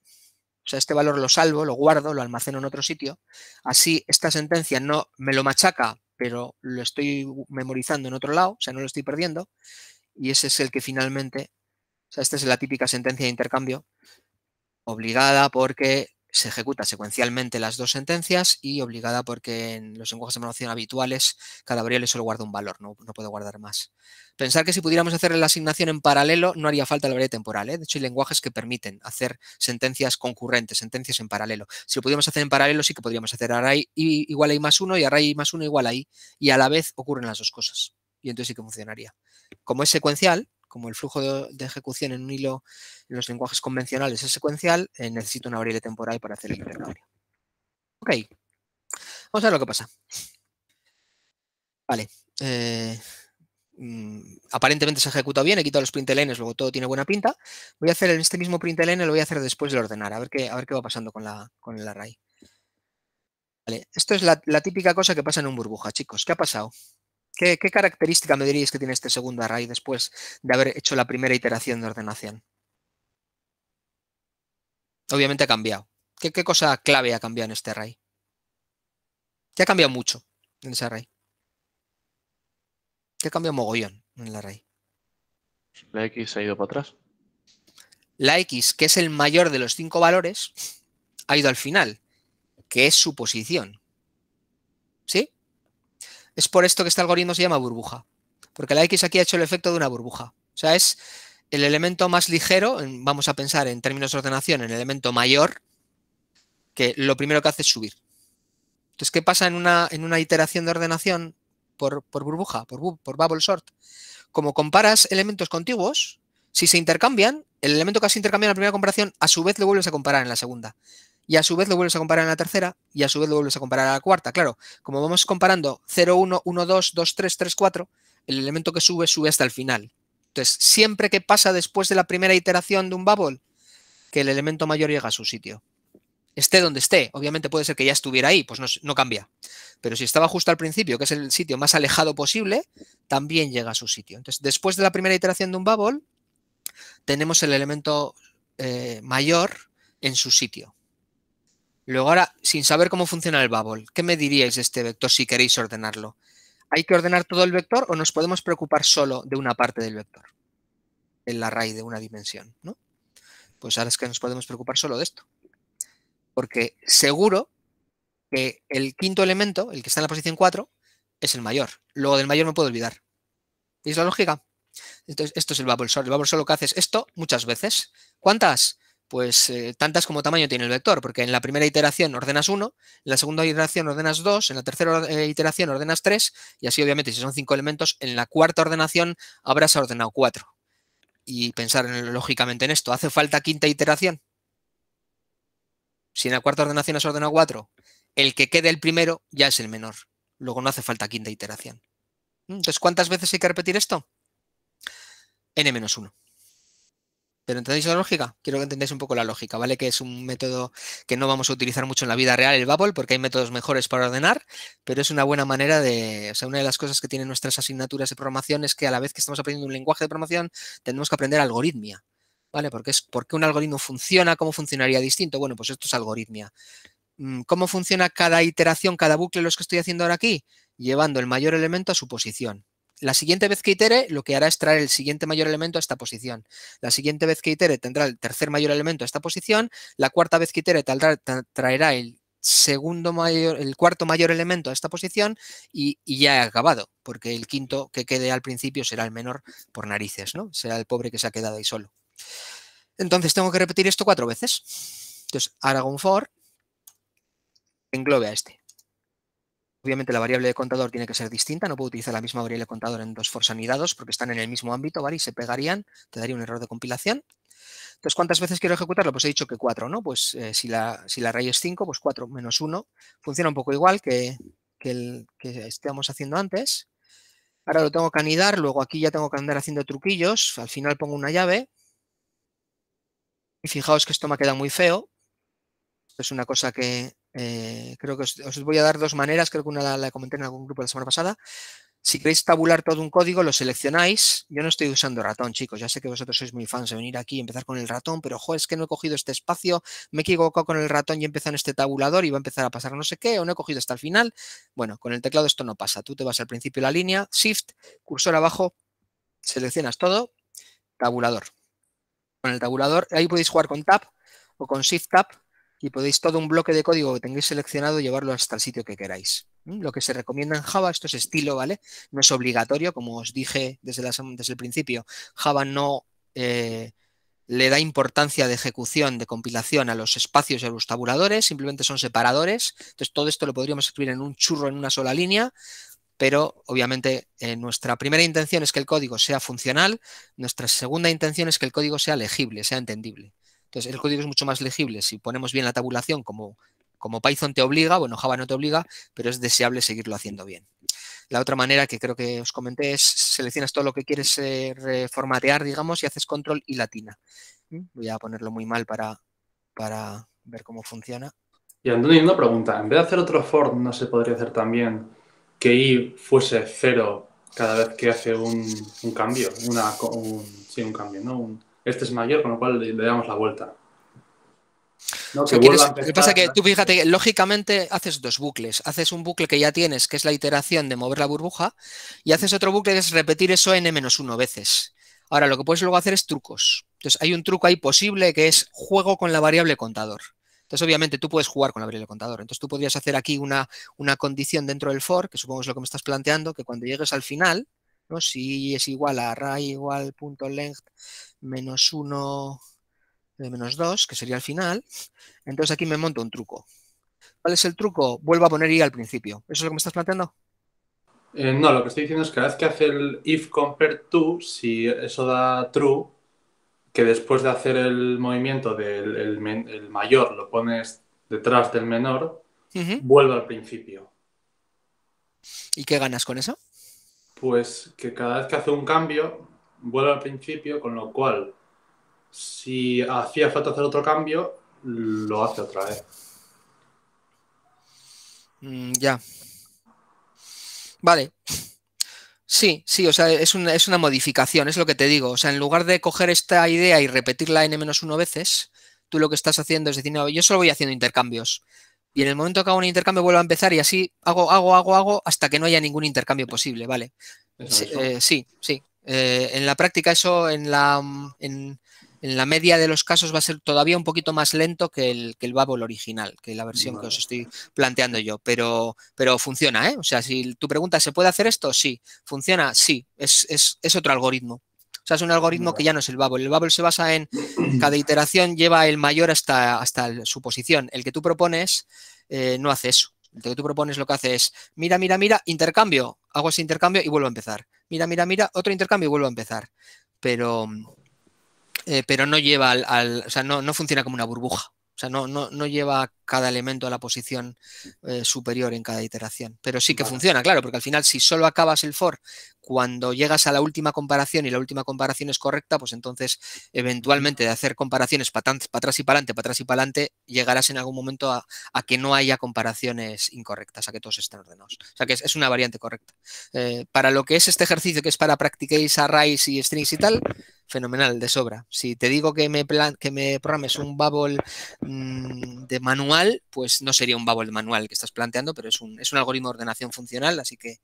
o sea, este valor lo salvo, lo guardo, lo almaceno en otro sitio. Así esta sentencia no me lo machaca, pero lo estoy memorizando en otro lado, o sea, no lo estoy perdiendo. Y ese es el que finalmente, o sea, esta es la típica sentencia de intercambio obligada porque se ejecuta secuencialmente las dos sentencias y obligada porque en los lenguajes de programación habituales cada variable solo guarda un valor, no, no puede guardar más. Pensar que si pudiéramos hacer la asignación en paralelo no haría falta la variable temporal. ¿eh? De hecho, hay lenguajes que permiten hacer sentencias concurrentes, sentencias en paralelo. Si lo pudiéramos hacer en paralelo sí que podríamos hacer array igual a i más 1 y array i más 1 igual a i y a la vez ocurren las dos cosas. Y entonces sí que funcionaría. Como es secuencial, como el flujo de, ejecución en un hilo en los lenguajes convencionales es secuencial, eh, necesito una variable temporal para hacer el intercambio. Ok, vamos a ver lo que pasa. Vale, eh, mm, aparentemente se ejecuta bien, he quitado los println, luego todo tiene buena pinta. Voy a hacer este mismo println, lo voy a hacer después de ordenar, a ver qué, a ver qué va pasando con, con el array. Vale, esto es la, la típica cosa que pasa en un burbuja, chicos. ¿Qué ha pasado? ¿Qué, característica me diríais que tiene este segundo array después de haber hecho la primera iteración de ordenación? Obviamente ha cambiado. ¿Qué, cosa clave ha cambiado en este array? ¿Qué ha cambiado mucho en ese array? ¿Qué ha cambiado mogollón en el array? La X ha ido para atrás. La X, que es el mayor de los cinco valores, ha ido al final, que es su posición. ¿Sí? Es por esto que este algoritmo se llama burbuja, porque la X aquí ha hecho el efecto de una burbuja. O sea, es el elemento más ligero, vamos a pensar en términos de ordenación, en el elemento mayor, que lo primero que hace es subir. Entonces, ¿qué pasa en una, iteración de ordenación por, burbuja, por, por bubble sort? Como comparas elementos contiguos, si se intercambian, el elemento que has intercambiado en la primera comparación, a su vez lo vuelves a comparar en la segunda y a su vez lo vuelves a comparar en la tercera y a su vez lo vuelves a comparar a la cuarta. Claro, como vamos comparando 0, 1, 1, 2, 2, 3, 3, 4, el elemento que sube sube hasta el final. Entonces, siempre que pasa después de la primera iteración de un bubble, que el elemento mayor llega a su sitio. Esté donde esté, obviamente puede ser que ya estuviera ahí, pues no, cambia. Pero si estaba justo al principio, que es el sitio más alejado posible, también llega a su sitio. Entonces, después de la primera iteración de un bubble, tenemos el elemento eh, mayor en su sitio. Luego ahora, sin saber cómo funciona el bubble, ¿qué me diríais de este vector si queréis ordenarlo? ¿Hay que ordenar todo el vector o nos podemos preocupar solo de una parte del vector? El array de una dimensión, ¿no? Pues ahora es que nos podemos preocupar solo de esto. Porque seguro que el quinto elemento, el que está en la posición 4, es el mayor. Luego del mayor me puedo olvidar. ¿Veis la lógica? Entonces, esto es el bubble sort. El bubble sort lo que hace es esto muchas veces. ¿Cuántas? pues eh, tantas como tamaño tiene el vector, porque en la primera iteración ordenas 1, en la segunda iteración ordenas 2, en la tercera eh, iteración ordenas 3, y así obviamente si son 5 elementos, en la cuarta ordenación habrás ordenado 4. Y pensar lógicamente en esto, ¿hace falta quinta iteración? Si en la cuarta ordenación has ordenado 4, el que quede el primero ya es el menor. Luego no hace falta quinta iteración. Entonces, ¿cuántas veces hay que repetir esto? n-1. Pero ¿entendéis la lógica? Quiero que entendáis un poco la lógica, ¿vale? Que es un método que no vamos a utilizar mucho en la vida real, el bubble porque hay métodos mejores para ordenar, pero es una buena manera de... O sea, una de las cosas que tienen nuestras asignaturas de programación es que a la vez que estamos aprendiendo un lenguaje de programación, tenemos que aprender algoritmia, ¿vale? Porque es porque un algoritmo funciona, cómo funcionaría distinto. Bueno, pues esto es algoritmia. Mm, ¿Cómo funciona cada iteración, cada bucle, los que estoy haciendo ahora aquí? Llevando el mayor elemento a su posición. La siguiente vez que itere, lo que hará es traer el siguiente mayor elemento a esta posición. La siguiente vez que itere tendrá el tercer mayor elemento a esta posición. La cuarta vez que itere traerá el segundo mayor, el cuarto mayor elemento a esta posición y, ya he acabado, porque el quinto que quede al principio será el menor por narices, ¿no? Será el pobre que se ha quedado ahí solo. Entonces tengo que repetir esto cuatro veces. Entonces, un for englobe a este. Obviamente la variable de contador tiene que ser distinta, no puedo utilizar la misma variable de contador en dos for anidados porque están en el mismo ámbito, ¿vale? Y se pegarían, te daría un error de compilación. Entonces, ¿cuántas veces quiero ejecutarlo? Pues he dicho que cuatro, ¿no? Pues eh, si, la, si la raíz es 5, pues 4 menos 1. Funciona un poco igual que, que el que estábamos haciendo antes. Ahora lo tengo que anidar, luego aquí ya tengo que andar haciendo truquillos. Al final pongo una llave. Y fijaos que esto me ha quedado muy feo. Esto es una cosa que, eh, creo que os, voy a dar dos maneras, creo que una la, comenté en algún grupo la semana pasada. Si queréis tabular todo un código, lo seleccionáis. Yo no estoy usando ratón, chicos. Ya sé que vosotros sois muy fans de venir aquí y empezar con el ratón, pero joder es que no he cogido este espacio, me he equivocado con el ratón y he empezado en este tabulador y va a empezar a pasar no sé qué, o no he cogido hasta el final. Bueno, con el teclado esto no pasa. Tú te vas al principio de la línea, Shift, cursor abajo, seleccionas todo, tabulador. Con el tabulador, ahí podéis jugar con Tab o con Shift Tab y podéis todo un bloque de código que tengáis seleccionado llevarlo hasta el sitio que queráis. Mm, lo que se recomienda en Java, esto es estilo, ¿vale? No es obligatorio, como os dije desde, desde el principio, Java no eh, le da importancia de ejecución, de compilación a los espacios y a los tabuladores, simplemente son separadores. Entonces todo esto lo podríamos escribir en un churro en una sola línea, pero obviamente eh, nuestra primera intención es que el código sea funcional, nuestra segunda intención es que el código sea legible, sea entendible. Entonces, el código es mucho más legible. Si ponemos bien la tabulación, como, Python te obliga, bueno, Java no te obliga, pero es deseable seguirlo haciendo bien. La otra manera que creo que os comenté es seleccionas todo lo que quieres eh, reformatear, digamos, y haces control y latina. Mm, voy a ponerlo muy mal para, ver cómo funciona. Y Antonio, una pregunta. En vez de hacer otro for, ¿no se podría hacer también que i fuese cero cada vez que hace un, cambio? un, sí, un cambio, ¿no? Este es mayor, con lo cual le, damos la vuelta. lo que pasa es que tú fíjate, lógicamente haces dos bucles. Haces un bucle que ya tienes, que es la iteración de mover la burbuja, y haces otro bucle que es repetir eso n-1 veces. Ahora, lo que puedes luego hacer es trucos. Entonces, hay un truco ahí posible que es juego con la variable contador. Entonces, obviamente, tú puedes jugar con la variable contador. Entonces, tú podrías hacer aquí una, una condición dentro del for, que supongo es lo que me estás planteando, que cuando llegues al final, si es igual a array igual punto length menos 1 eh, menos 2, que sería el final, entonces aquí me monto un truco. ¿Cuál es el truco? Vuelvo a poner i al principio. ¿Eso es lo que me estás planteando? Eh, no, lo que estoy diciendo es que cada vez que hace el if compare to, si eso da true, que después de hacer el movimiento del mayor lo pones detrás del menor, vuelvo al principio. ¿Y qué ganas con eso? Pues que cada vez que hace un cambio, vuelve al principio, con lo cual, si hacía falta hacer otro cambio, lo hace otra vez. Mm, ya. Vale. Sí, sí, o sea, es una, es una, modificación, es lo que te digo. O sea, en lugar de coger esta idea y repetirla n-1 veces, tú lo que estás haciendo es decir, no, yo solo voy haciendo intercambios y en el momento que hago un intercambio vuelvo a empezar y así hago, hago, hago, hago hasta que no haya ningún intercambio posible, ¿vale? Eh, sí, sí, eh, en la práctica eso en la, en, la media de los casos va a ser todavía un poquito más lento que el, que el Babel original, que la versión que os estoy planteando yo, pero, pero funciona, ¿eh? O sea, si tu pregunta, ¿se puede hacer esto? Sí. ¿Funciona? Sí. Es, es otro algoritmo. O sea, es un algoritmo que ya no es el bubble. El bubble se basa en cada iteración lleva el mayor hasta, hasta su posición. El que tú propones eh, no hace eso. El que tú propones lo que hace es, mira, mira, mira, intercambio, hago ese intercambio y vuelvo a empezar. Mira, mira, mira, otro intercambio y vuelvo a empezar. Pero, eh, pero no lleva al, al o sea, no funciona como una burbuja. O sea, no, no, lleva cada elemento a la posición eh, superior en cada iteración. Pero sí que funciona, claro, porque al final si solo acabas el for cuando llegas a la última comparación y la última comparación es correcta, pues entonces eventualmente de hacer comparaciones para atrás y para adelante, para atrás y para adelante, llegarás en algún momento a, que no haya comparaciones incorrectas, a que todos estén ordenados. O sea que es, una variante correcta. Eh, para lo que es este ejercicio, que es para practiquéis arrays y strings y tal, fenomenal, de sobra. Si te digo que me, que me programes un bubble mm, de manual, pues no sería un bubble de manual que estás planteando, pero es un, es un algoritmo de ordenación funcional, así que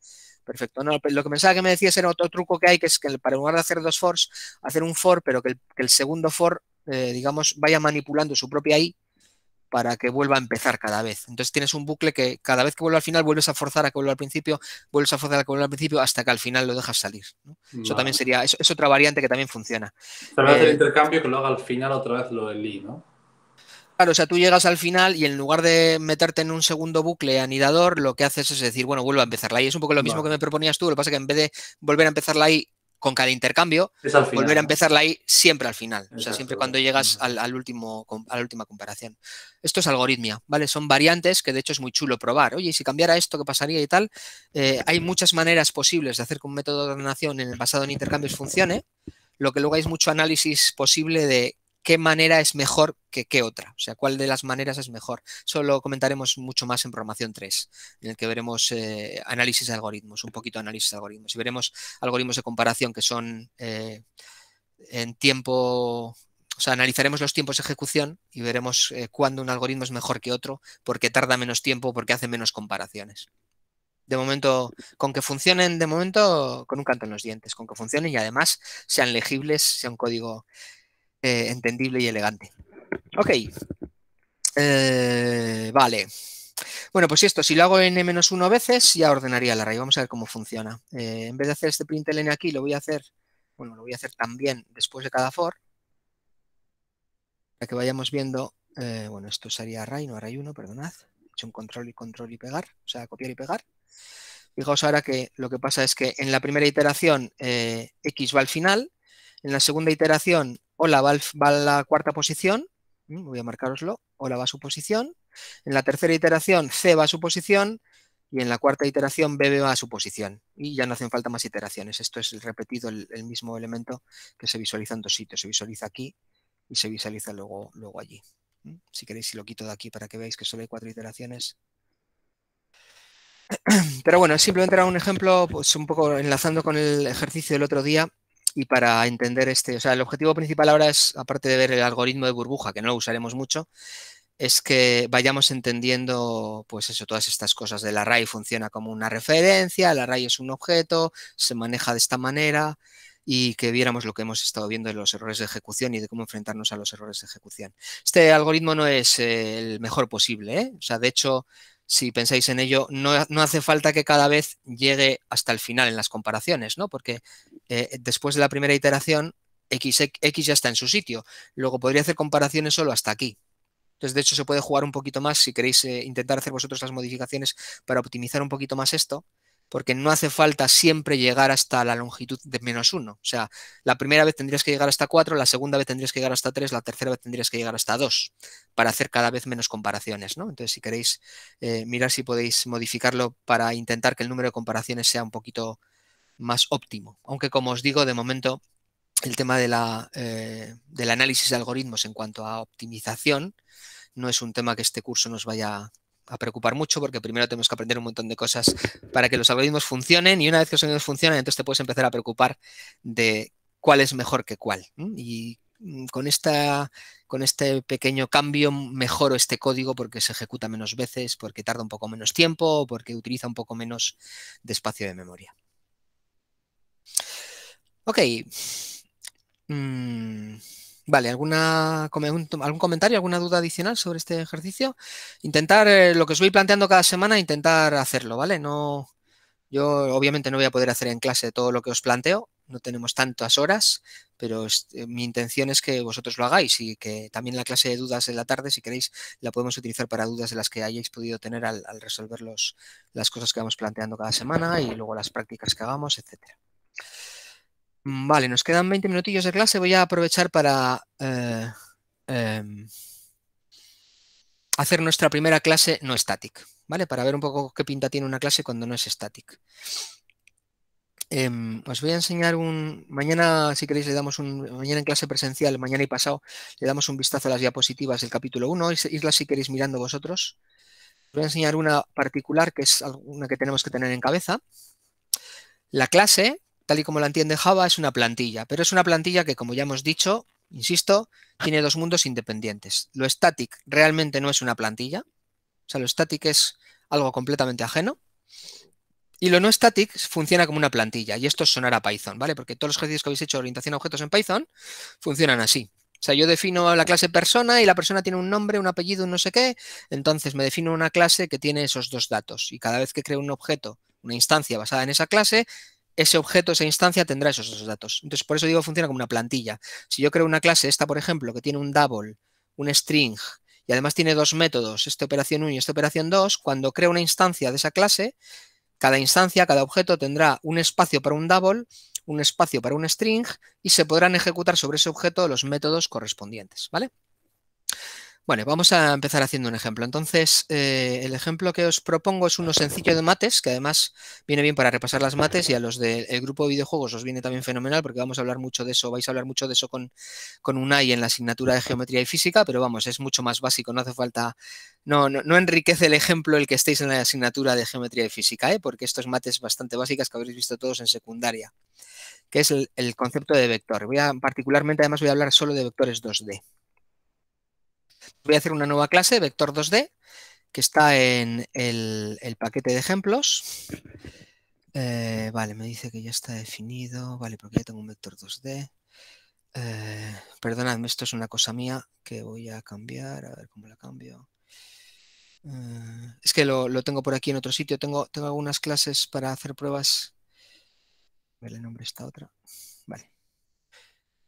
perfecto. No, lo que pensaba que me decías era otro truco que hay, que es que para lugar de hacer dos fors, hacer un for, pero que el, que el segundo for, eh, digamos, vaya manipulando su propia I para que vuelva a empezar cada vez. Entonces tienes un bucle que cada vez que vuelve al final vuelves a forzar a que vuelva al principio, vuelves a forzar a que vuelva al principio hasta que al final lo dejas salir. Eso también sería, es, es, otra variante que también funciona. También el eh, intercambio que lo haga al final otra vez lo del ¿no? Claro, o sea, tú llegas al final y en lugar de meterte en un segundo bucle anidador, lo que haces es decir, bueno, vuelvo a empezar y Es un poco lo mismo que me proponías tú, lo que pasa es que en vez de volver a empezar la I con cada intercambio, volver a empezarla ahí siempre al final, o sea, siempre cuando llegas al, último, a la última comparación. Esto es algoritmia, ¿vale? Son variantes que de hecho es muy chulo probar. Oye, si cambiara esto, ¿qué pasaría y tal? Eh, hay muchas maneras posibles de hacer que un método de ordenación en el basado en intercambios funcione, lo que luego hay es mucho análisis posible de qué manera es mejor que qué otra, o sea, cuál de las maneras es mejor. Eso lo comentaremos mucho más en programación 3, en el que veremos eh, análisis de algoritmos, un poquito de análisis de algoritmos, y veremos algoritmos de comparación que son eh, en tiempo o sea, analizaremos los tiempos de ejecución y veremos eh, cuándo un algoritmo es mejor que otro, porque tarda menos tiempo, porque hace menos comparaciones. De momento, con que funcionen, de momento, con un canto en los dientes, con que funcionen y además sean legibles, sea un código eh, entendible y elegante. Ok. Eh, vale. Bueno, pues esto, si lo hago en n-1 veces, ya ordenaría el array. Vamos a ver cómo funciona. Eh, en vez de hacer este println aquí, lo voy a hacer, bueno, lo voy a hacer también después de cada for, para que vayamos viendo, bueno, esto sería array, no array 1, perdonad. He hecho un control y control y pegar, o sea, copiar y pegar. Fijaos ahora que lo que pasa es que en la primera iteración x va al final, en la segunda iteración hola, va, a la cuarta posición, mm, voy a marcaroslo, hola, va a su posición. En la tercera iteración, C va a su posición. Y en la cuarta iteración, B va a su posición. Y ya no hacen falta más iteraciones. Esto es el repetido, el, mismo elemento que se visualiza en dos sitios. Se visualiza aquí y se visualiza luego, luego allí. Mm, si queréis, si lo quito de aquí para que veáis que solo hay cuatro iteraciones. Pero bueno, simplemente era un ejemplo, pues un poco enlazando con el ejercicio del otro día, y para entender este, o sea, el objetivo principal ahora es, aparte de ver el algoritmo de burbuja, que no lo usaremos mucho, es que vayamos entendiendo, pues eso, todas estas cosas del array funciona como una referencia, el array es un objeto, se maneja de esta manera y que viéramos lo que hemos estado viendo de los errores de ejecución y de cómo enfrentarnos a los errores de ejecución. Este algoritmo no es eh, el mejor posible, ¿eh? o sea, de hecho, si pensáis en ello, no, hace falta que cada vez llegue hasta el final en las comparaciones, ¿no? Porque eh, después de la primera iteración, X, X, ya está en su sitio. Luego podría hacer comparaciones solo hasta aquí. Entonces, de hecho, se puede jugar un poquito más si queréis eh, intentar hacer vosotros las modificaciones para optimizar un poquito más esto porque no hace falta siempre llegar hasta la longitud de menos uno, O sea, la primera vez tendrías que llegar hasta cuatro, la segunda vez tendrías que llegar hasta tres, la tercera vez tendrías que llegar hasta dos, para hacer cada vez menos comparaciones. ¿no? Entonces, si queréis eh, mirar si podéis modificarlo para intentar que el número de comparaciones sea un poquito más óptimo. Aunque, como os digo, de momento el tema de la, eh, del análisis de algoritmos en cuanto a optimización no es un tema que este curso nos vaya a preocupar mucho porque primero tenemos que aprender un montón de cosas para que los algoritmos funcionen y una vez que los algoritmos funcionan, entonces te puedes empezar a preocupar de cuál es mejor que cuál. Y mm, con, esta, con este pequeño cambio mejoro este código porque se ejecuta menos veces, porque tarda un poco menos tiempo, porque utiliza un poco menos de espacio de memoria. Ok. Mm. Vale, ¿alguna, ¿algún comentario, alguna duda adicional sobre este ejercicio? Intentar, eh, lo que os voy planteando cada semana, intentar hacerlo, ¿vale? No, yo obviamente no voy a poder hacer en clase todo lo que os planteo, no tenemos tantas horas, pero eh, mi intención es que vosotros lo hagáis y que también la clase de dudas de la tarde, si queréis, la podemos utilizar para dudas de las que hayáis podido tener al, resolver los, las cosas que vamos planteando cada semana y luego las prácticas que hagamos, etcétera. Mm, vale, nos quedan 20 minutillos de clase. Voy a aprovechar para eh, em, hacer nuestra primera clase no static, ¿vale? Para ver un poco qué pinta tiene una clase cuando no es static. Em, os voy a enseñar un... Mañana, si queréis, le damos un... Mañana en clase presencial, mañana y pasado, le damos un vistazo a las diapositivas del capítulo 1. Islas, si queréis, mirando vosotros. Os voy a enseñar una particular, que es una que tenemos que tener en cabeza. La clase tal y como la entiende Java, es una plantilla, pero es una plantilla que, como ya hemos dicho, insisto, tiene dos mundos independientes. Lo static realmente no es una plantilla, o sea, lo static es algo completamente ajeno. Y lo no static funciona como una plantilla, y esto sonará a Python, ¿vale? Porque todos los ejercicios que habéis hecho de orientación a objetos en Python funcionan así. O sea, yo defino la clase persona y la persona tiene un nombre, un apellido, un no sé qué. Entonces me defino una clase que tiene esos dos datos. Y cada vez que creo un objeto, una instancia basada en esa clase, ese objeto, esa instancia tendrá esos, datos. Entonces, por eso digo, funciona como una plantilla. Si yo creo una clase, esta, por ejemplo, que tiene un double, un string, y además tiene dos métodos, esta operación 1 y esta operación 2, cuando creo una instancia de esa clase, cada instancia, cada objeto tendrá un espacio para un double, un espacio para un string, y se podrán ejecutar sobre ese objeto los métodos correspondientes, ¿vale? Bueno, vamos a empezar haciendo un ejemplo. Entonces, eh, el ejemplo que os propongo es uno sencillo de mates, que además viene bien para repasar las mates y a los del grupo de videojuegos os viene también fenomenal porque vamos a hablar mucho de eso, vais a hablar mucho de eso con, con UNAI en la asignatura de geometría y física, pero vamos, es mucho más básico, no hace falta, no, no, enriquece el ejemplo el que estéis en la asignatura de geometría y física, ¿eh? porque estos mates bastante básicas que habréis visto todos en secundaria, que es el, el concepto de vector. Voy a, particularmente, además voy a hablar solo de vectores 2D voy a hacer una nueva clase, vector 2D, que está en el, paquete de ejemplos. Eh, vale, me dice que ya está definido. Vale, porque ya tengo un vector 2D. Eh, perdonadme, esto es una cosa mía que voy a cambiar. A ver cómo la cambio. Eh, es que lo, tengo por aquí en otro sitio. Tengo, tengo algunas clases para hacer pruebas. ver el nombre esta otra. Vale.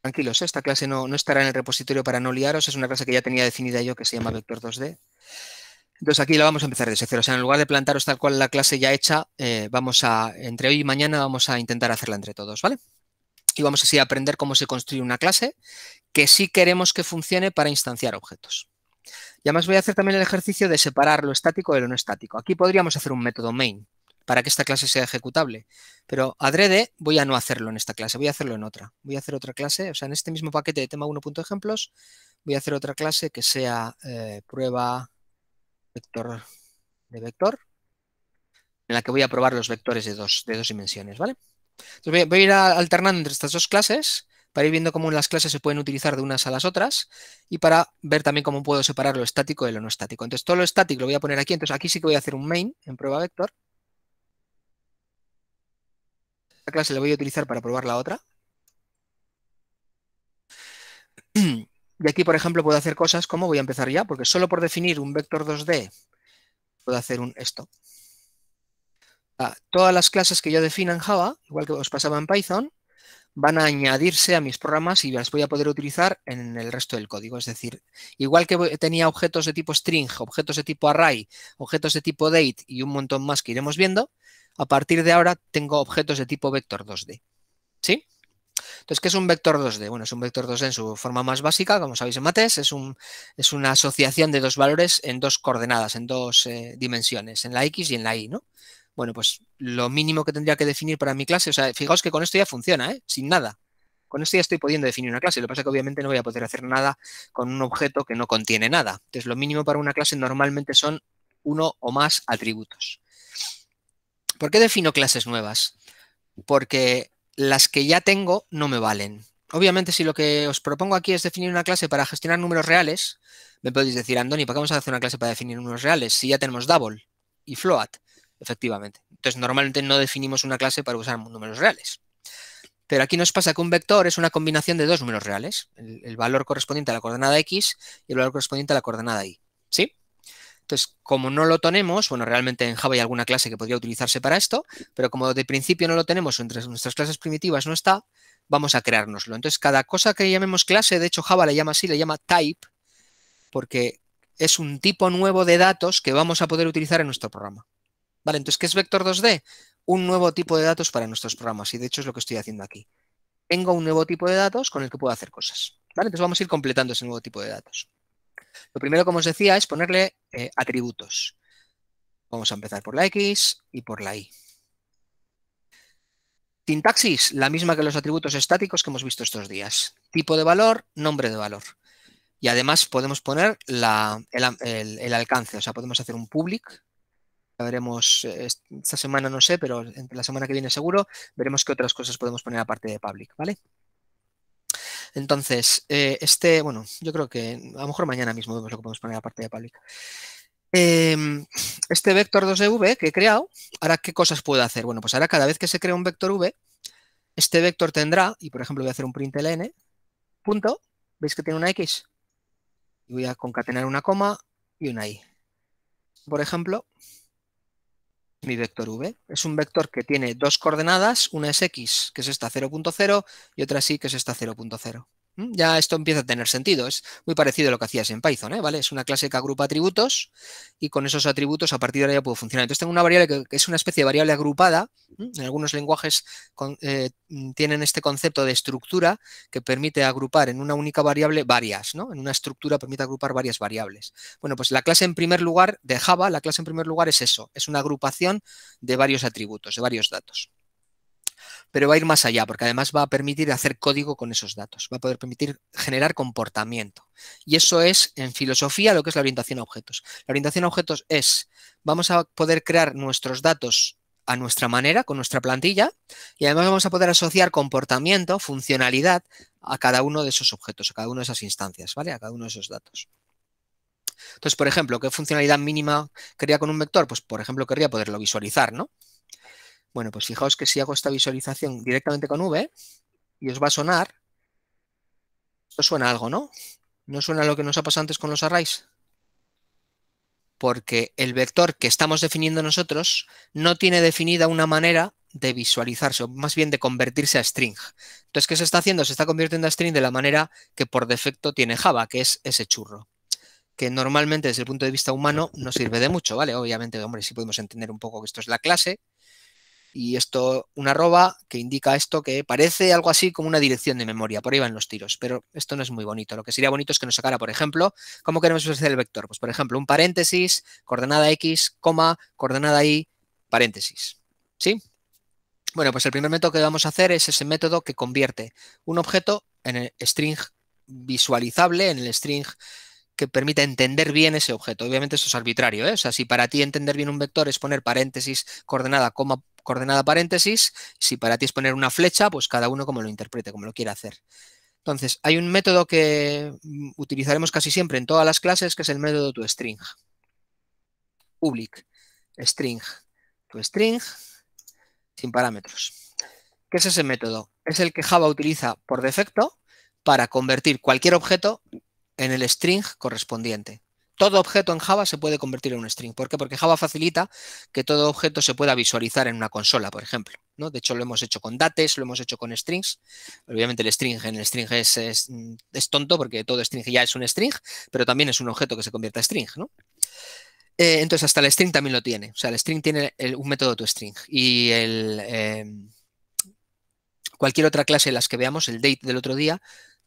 Tranquilos, ¿eh? esta clase no, estará en el repositorio para no liaros, es una clase que ya tenía definida yo que se llama Vector 2D. Entonces aquí la vamos a empezar desde cero, o sea, en lugar de plantaros tal cual la clase ya hecha, eh, vamos a, entre hoy y mañana vamos a intentar hacerla entre todos, ¿vale? Y vamos así a aprender cómo se construye una clase que sí queremos que funcione para instanciar objetos. Y además voy a hacer también el ejercicio de separar lo estático de lo no estático. Aquí podríamos hacer un método main para que esta clase sea ejecutable. Pero adrede voy a no hacerlo en esta clase, voy a hacerlo en otra. Voy a hacer otra clase, o sea, en este mismo paquete de tema 1.ejemplos, voy a hacer otra clase que sea eh, prueba vector de vector, en la que voy a probar los vectores de dos, de dos dimensiones, ¿vale? voy a, voy a ir alternando entre estas dos clases para ir viendo cómo las clases se pueden utilizar de unas a las otras y para ver también cómo puedo separar lo estático de lo no estático. Entonces, todo lo estático lo voy a poner aquí. Entonces, aquí sí que voy a hacer un main en prueba vector esta clase la voy a utilizar para probar la otra. Y aquí, por ejemplo, puedo hacer cosas como, voy a empezar ya, porque solo por definir un vector 2D puedo hacer un esto. Ah, todas las clases que yo defina en Java, igual que os pasaba en Python, van a añadirse a mis programas y las voy a poder utilizar en el resto del código. Es decir, igual que tenía objetos de tipo string, objetos de tipo array, objetos de tipo date y un montón más que iremos viendo, a partir de ahora tengo objetos de tipo vector 2D. ¿Sí? Entonces, ¿qué es un vector 2D? Bueno, es un vector 2D en su forma más básica, como sabéis en mates, es, es una asociación de dos valores en dos coordenadas, en dos eh, dimensiones, en la X y en la Y, ¿no? Bueno, pues lo mínimo que tendría que definir para mi clase, o sea, fijaos que con esto ya funciona, ¿eh? Sin nada. Con esto ya estoy pudiendo definir una clase, lo que pasa es que obviamente no voy a poder hacer nada con un objeto que no contiene nada. Entonces, lo mínimo para una clase normalmente son uno o más atributos. ¿Por qué defino clases nuevas? Porque las que ya tengo no me valen. Obviamente, si lo que os propongo aquí es definir una clase para gestionar números reales, me podéis decir, Andoni, ¿para qué vamos a hacer una clase para definir números reales? Si ya tenemos double y float, efectivamente. Entonces, normalmente no definimos una clase para usar números reales. Pero aquí nos pasa que un vector es una combinación de dos números reales, el, el valor correspondiente a la coordenada x y el valor correspondiente a la coordenada y. ¿Sí? Entonces, como no lo tenemos, bueno, realmente en Java hay alguna clase que podría utilizarse para esto, pero como de principio no lo tenemos entre nuestras clases primitivas no está, vamos a creárnoslo. Entonces, cada cosa que llamemos clase, de hecho Java le llama así, le llama type, porque es un tipo nuevo de datos que vamos a poder utilizar en nuestro programa. Vale, entonces, ¿qué es Vector 2D? Un nuevo tipo de datos para nuestros programas y de hecho es lo que estoy haciendo aquí. Tengo un nuevo tipo de datos con el que puedo hacer cosas. Vale, entonces vamos a ir completando ese nuevo tipo de datos. Lo primero, como os decía, es ponerle eh, atributos. Vamos a empezar por la X y por la Y. Sintaxis, la misma que los atributos estáticos que hemos visto estos días. Tipo de valor, nombre de valor. Y además podemos poner el, alcance, o sea, podemos hacer un public. Ya veremos, eh, esta semana no sé, pero la semana que viene seguro, veremos qué otras cosas podemos poner aparte de public, ¿vale? Entonces, eh, este, bueno, yo creo que a lo mejor mañana mismo vemos lo que podemos poner aparte parte de public. Em, este vector 2V que he creado, ahora qué cosas puedo hacer. Bueno, pues ahora cada vez que se crea un vector V, este vector tendrá, y por ejemplo voy a hacer un println, punto, ¿veis que tiene una X? Y voy a concatenar una coma y una Y. Por ejemplo, mi vector v. Es un vector que tiene dos coordenadas, una es x, que es esta 0.0, y otra sí que es esta 0.0. Mm, ya esto empieza a tener sentido. Es muy parecido a lo que hacías en Python, ¿eh? ¿vale? Es una clase que agrupa atributos y con esos atributos a partir de ahí ya puedo funcionar. Entonces tengo una variable que, es una especie de variable agrupada. En algunos lenguajes eh, mm, tienen este concepto de estructura que permite agrupar en una única variable varias, ¿no? En una estructura permite agrupar varias variables. Bueno, pues la clase en primer lugar de Java, la clase en primer lugar es eso, es una agrupación de varios atributos, de varios datos pero va a ir más allá, porque además va a permitir hacer código con esos datos, va a poder permitir generar comportamiento. Y eso es, en filosofía, lo que es la orientación a objetos. La orientación a objetos es, vamos a poder crear nuestros datos a nuestra manera, con nuestra plantilla, y además vamos a poder asociar comportamiento, funcionalidad a cada uno de esos objetos, a cada una de esas instancias, ¿vale? A cada uno de esos datos. Entonces, por ejemplo, ¿qué funcionalidad mínima quería con un vector? Pues, por ejemplo, querría poderlo visualizar, ¿no? Bueno, pues fijaos que si hago esta visualización directamente con V y os va a sonar, esto suena algo, ¿no? ¿No suena lo que nos ha pasado antes con los arrays? Porque el vector que estamos definiendo nosotros no tiene definida una manera de visualizarse, o más bien de convertirse a string. Entonces, ¿qué se está haciendo? Se está convirtiendo a string de la manera que por defecto tiene Java, que es ese churro que normalmente desde el punto de vista humano no sirve de mucho, ¿vale? Obviamente, hombre, si podemos entender un poco que esto es la clase, y esto, una arroba que indica esto que parece algo así como una dirección de memoria, por ahí van los tiros, pero esto no es muy bonito. Lo que sería bonito es que nos sacara, por ejemplo, ¿cómo queremos hacer el vector? Pues, por ejemplo, un paréntesis, coordenada X, coma, coordenada Y, paréntesis. ¿Sí? Bueno, pues el primer método que vamos a hacer es ese método que convierte un objeto en el string visualizable, en el string que permite entender bien ese objeto. Obviamente eso es arbitrario, ¿eh? o sea, si para ti entender bien un vector es poner paréntesis, coordenada, coma, coordenada paréntesis, si para ti es poner una flecha, pues cada uno como lo interprete, como lo quiera hacer. Entonces, hay un método que mm, utilizaremos casi siempre en todas las clases, que es el método toString. Public string toString sin parámetros. ¿Qué es ese método? Es el que Java utiliza por defecto para convertir cualquier objeto en el string correspondiente todo objeto en Java se puede convertir en un string. ¿Por qué? Porque Java facilita que todo objeto se pueda visualizar en una consola, por ejemplo. ¿no? De hecho, lo hemos hecho con dates, lo hemos hecho con strings. Obviamente el string en el string es, mm, tonto porque todo string ya es un string, pero también es un objeto que se convierte a string. Eh, entonces, hasta el string también lo tiene. O sea, el string tiene un método toString y em, cualquier otra clase de las que veamos, el date del otro día,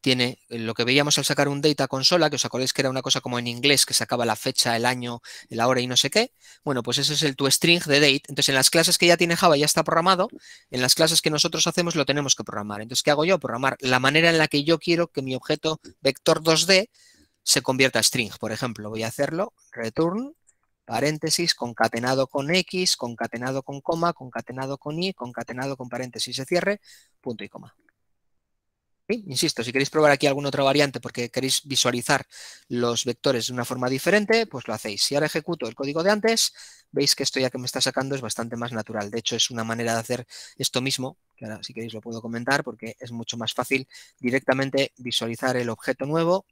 tiene eh, lo que veíamos al sacar un data consola, que os acordáis que era una cosa como en inglés, que sacaba la fecha, el año, la hora y no sé qué. Bueno, pues ese es el tu string de date. Entonces, en las clases que ya tiene Java ya está programado, en las clases que nosotros hacemos lo tenemos que programar. Entonces, ¿qué hago yo? Programar la manera en la que yo quiero que mi objeto vector 2D se convierta a string. Por ejemplo, voy a hacerlo return paréntesis, concatenado con X, concatenado con coma, concatenado con Y, concatenado con paréntesis, se cierre, punto y coma. Insisto, si queréis probar aquí alguna otra variante porque queréis visualizar los vectores de una forma diferente, pues lo hacéis. Si ahora ejecuto el código de antes, veis que esto ya que me está sacando es bastante más natural. De hecho, es una manera de hacer esto mismo, que ahora si queréis lo puedo comentar porque es mucho más fácil directamente visualizar el objeto nuevo.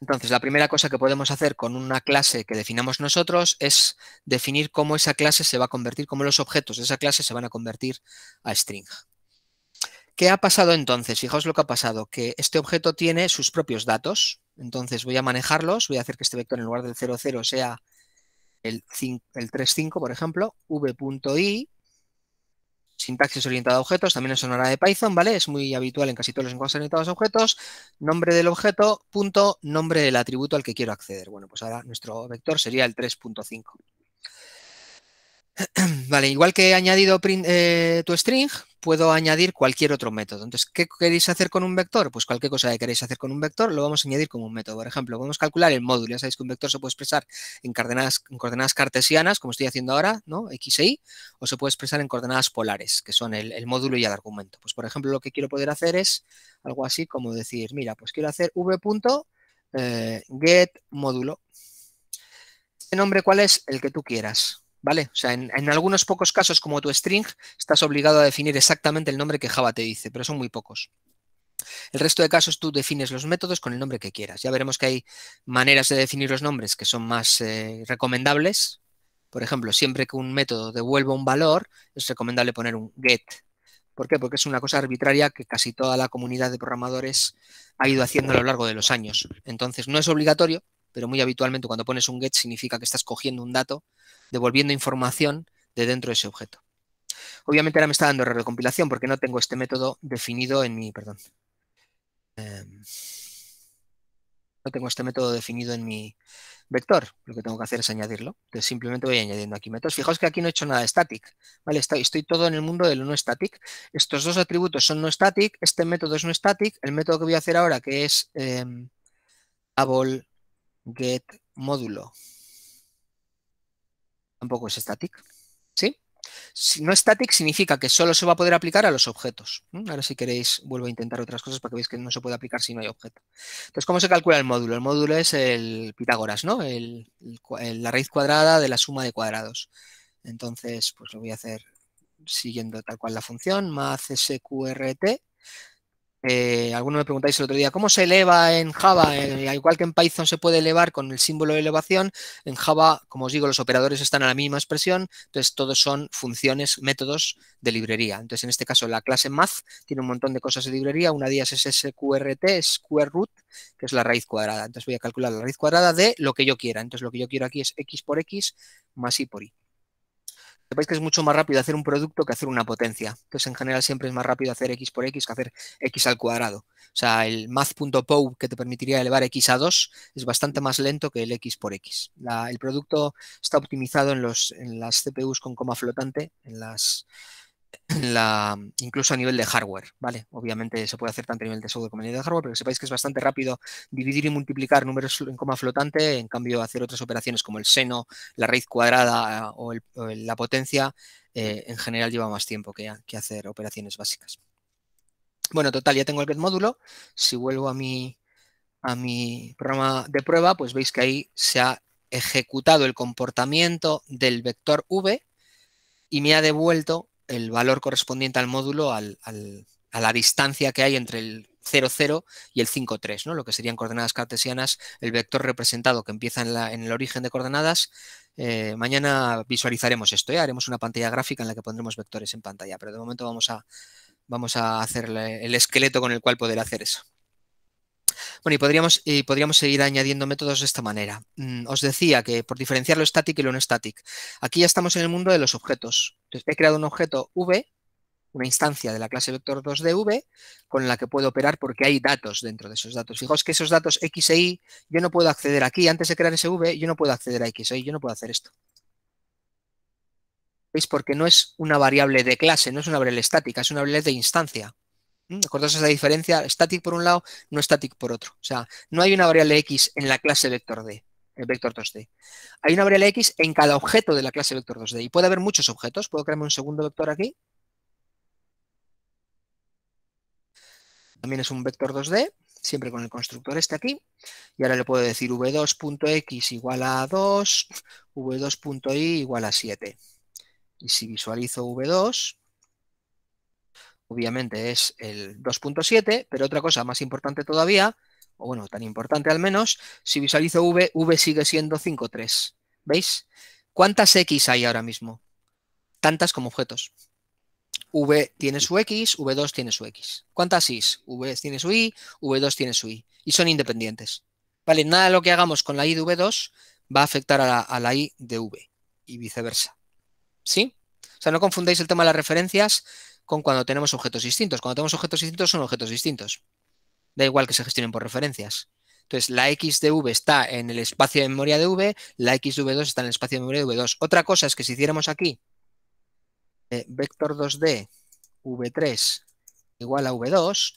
Entonces, la primera cosa que podemos hacer con una clase que definamos nosotros es definir cómo esa clase se va a convertir, cómo los objetos de esa clase se van a convertir a string. ¿Qué ha pasado entonces? Fijaos lo que ha pasado, que este objeto tiene sus propios datos, entonces voy a manejarlos, voy a hacer que este vector en lugar del 0 sea el, 5, 3.5, por ejemplo, v.i, sintaxis orientada a objetos, también es hora de Python, ¿vale? Es muy habitual en casi todos los lenguajes orientados a objetos, nombre del objeto, punto, nombre del atributo al que quiero acceder. Bueno, pues ahora nuestro vector sería el 3.5. Vale, igual que he añadido eh, tu string, puedo añadir cualquier otro método. Entonces, ¿qué queréis hacer con un vector? Pues cualquier cosa que queréis hacer con un vector lo vamos a añadir como un método. Por ejemplo, podemos calcular el módulo. Ya sabéis que un vector se puede expresar en coordenadas, cartesianas, como estoy haciendo ahora, ¿no? X e Y, o se puede expresar en coordenadas polares, que son el, módulo y el argumento. Pues, por ejemplo, lo que quiero poder hacer es algo así como decir, mira, pues quiero hacer v.getMódulo. Eh, get módulo. ¿Este nombre cuál es? El que tú quieras. ¿vale? O sea, en, algunos pocos casos, como tu string, estás obligado a definir exactamente el nombre que Java te dice, pero son muy pocos. El resto de casos tú defines los métodos con el nombre que quieras. Ya veremos que hay maneras de definir los nombres que son más eh, recomendables. Por ejemplo, siempre que un método devuelva un valor, es recomendable poner un get. ¿Por qué? Porque es una cosa arbitraria que casi toda la comunidad de programadores ha ido haciendo a lo largo de los años. Entonces, no es obligatorio, pero muy habitualmente cuando pones un get significa que estás cogiendo un dato devolviendo información de dentro de ese objeto. Obviamente ahora me está dando error de compilación porque no tengo este método definido en mi, perdón, em, no tengo este método definido en mi vector. Lo que tengo que hacer es añadirlo. Entonces simplemente voy añadiendo aquí métodos. Fijaos que aquí no he hecho nada static. ¿vale? Estoy, todo en el mundo del no static. Estos dos atributos son no static. Este método es no static. El método que voy a hacer ahora que es eh, get módulo tampoco es static. ¿Sí? Si no static significa que solo se va a poder aplicar a los objetos. Ahora si queréis vuelvo a intentar otras cosas para que veáis que no se puede aplicar si no hay objeto. Entonces, ¿cómo se calcula el módulo? El módulo es el Pitágoras, ¿no? El, la raíz cuadrada de la suma de cuadrados. Entonces, pues lo voy a hacer siguiendo tal cual la función, más sqrt eh, algunos me preguntáis el otro día, ¿cómo se eleva en Java? Eh, al igual que en Python se puede elevar con el símbolo de elevación, en Java, como os digo, los operadores están a la misma expresión, entonces todos son funciones, métodos de librería. Entonces, en este caso, la clase math tiene un montón de cosas de librería, una de ellas es SQRT, square root, que es la raíz cuadrada. Entonces voy a calcular la raíz cuadrada de lo que yo quiera. Entonces lo que yo quiero aquí es x por x más y por y. Sepáis que es mucho más rápido hacer un producto que hacer una potencia. Entonces, en general, siempre es más rápido hacer x por x que hacer x al cuadrado. O sea, el math.pow que te permitiría elevar x a 2 es bastante más lento que el x por x. el producto está optimizado en, en las CPUs con coma flotante, en las incluso a nivel de hardware, ¿vale? Obviamente se puede hacer tanto a nivel de software como a nivel de hardware, pero que sepáis que es bastante rápido dividir y multiplicar números en coma flotante, en cambio hacer otras operaciones como el seno, la raíz cuadrada eh, o, la potencia, eh, en general lleva más tiempo que, hacer operaciones básicas. Bueno, total, ya tengo el get módulo. Si vuelvo a mi, a mi programa de prueba, pues veis que ahí se ha ejecutado el comportamiento del vector v y me ha devuelto el valor correspondiente al módulo al, a la distancia que hay entre el 0, 0 y el 5, 3, ¿no? lo que serían coordenadas cartesianas, el vector representado que empieza en, en el origen de coordenadas. Eh, mañana visualizaremos esto, ¿eh? haremos una pantalla gráfica en la que pondremos vectores en pantalla, pero de momento vamos a, vamos a hacer el esqueleto con el cual poder hacer eso. Bueno, y podríamos, y podríamos seguir añadiendo métodos de esta manera. Mm, os decía que por diferenciar lo estático y lo no estático, aquí ya estamos en el mundo de los objetos. Entonces, he creado un objeto V, una instancia de la clase vector 2 v, con la que puedo operar porque hay datos dentro de esos datos. Fijaos que esos datos X e Y, yo no puedo acceder aquí. Antes de crear ese V, yo no puedo acceder a X e Y, yo no puedo hacer esto. ¿Veis? Porque no es una variable de clase, no es una variable estática, es una variable de instancia. Acordaos esa diferencia, static por un lado, no static por otro. O sea, no hay una variable X en la clase vector vector 2D. Hay una variable X en cada objeto de la clase vector 2D. Y puede haber muchos objetos. Puedo crearme un segundo vector aquí. También es un vector 2D, siempre con el constructor este aquí. Y ahora le puedo decir v2.x igual a 2, v2.y igual a 7. Y si visualizo v2, obviamente es el 2.7, pero otra cosa más importante todavía, o bueno, tan importante al menos, si visualizo V, V sigue siendo 5.3. ¿Veis? ¿Cuántas X hay ahora mismo? Tantas como objetos. V tiene su X, V2 tiene su X. ¿Cuántas Is? V tiene su Y, V2 tiene su Y. Y son independientes. ¿Vale? Nada de lo que hagamos con la I de V2 va a afectar a la, I de V y viceversa. ¿Sí? O sea, no confundéis el tema de las referencias con cuando tenemos objetos distintos. Cuando tenemos objetos distintos son objetos distintos. Da igual que se gestionen por referencias. Entonces, la X de V está en el espacio de memoria de V, la X de V2 está en el espacio de memoria de V2. Otra cosa es que si hiciéramos aquí eh, vector 2D V3 igual a V2,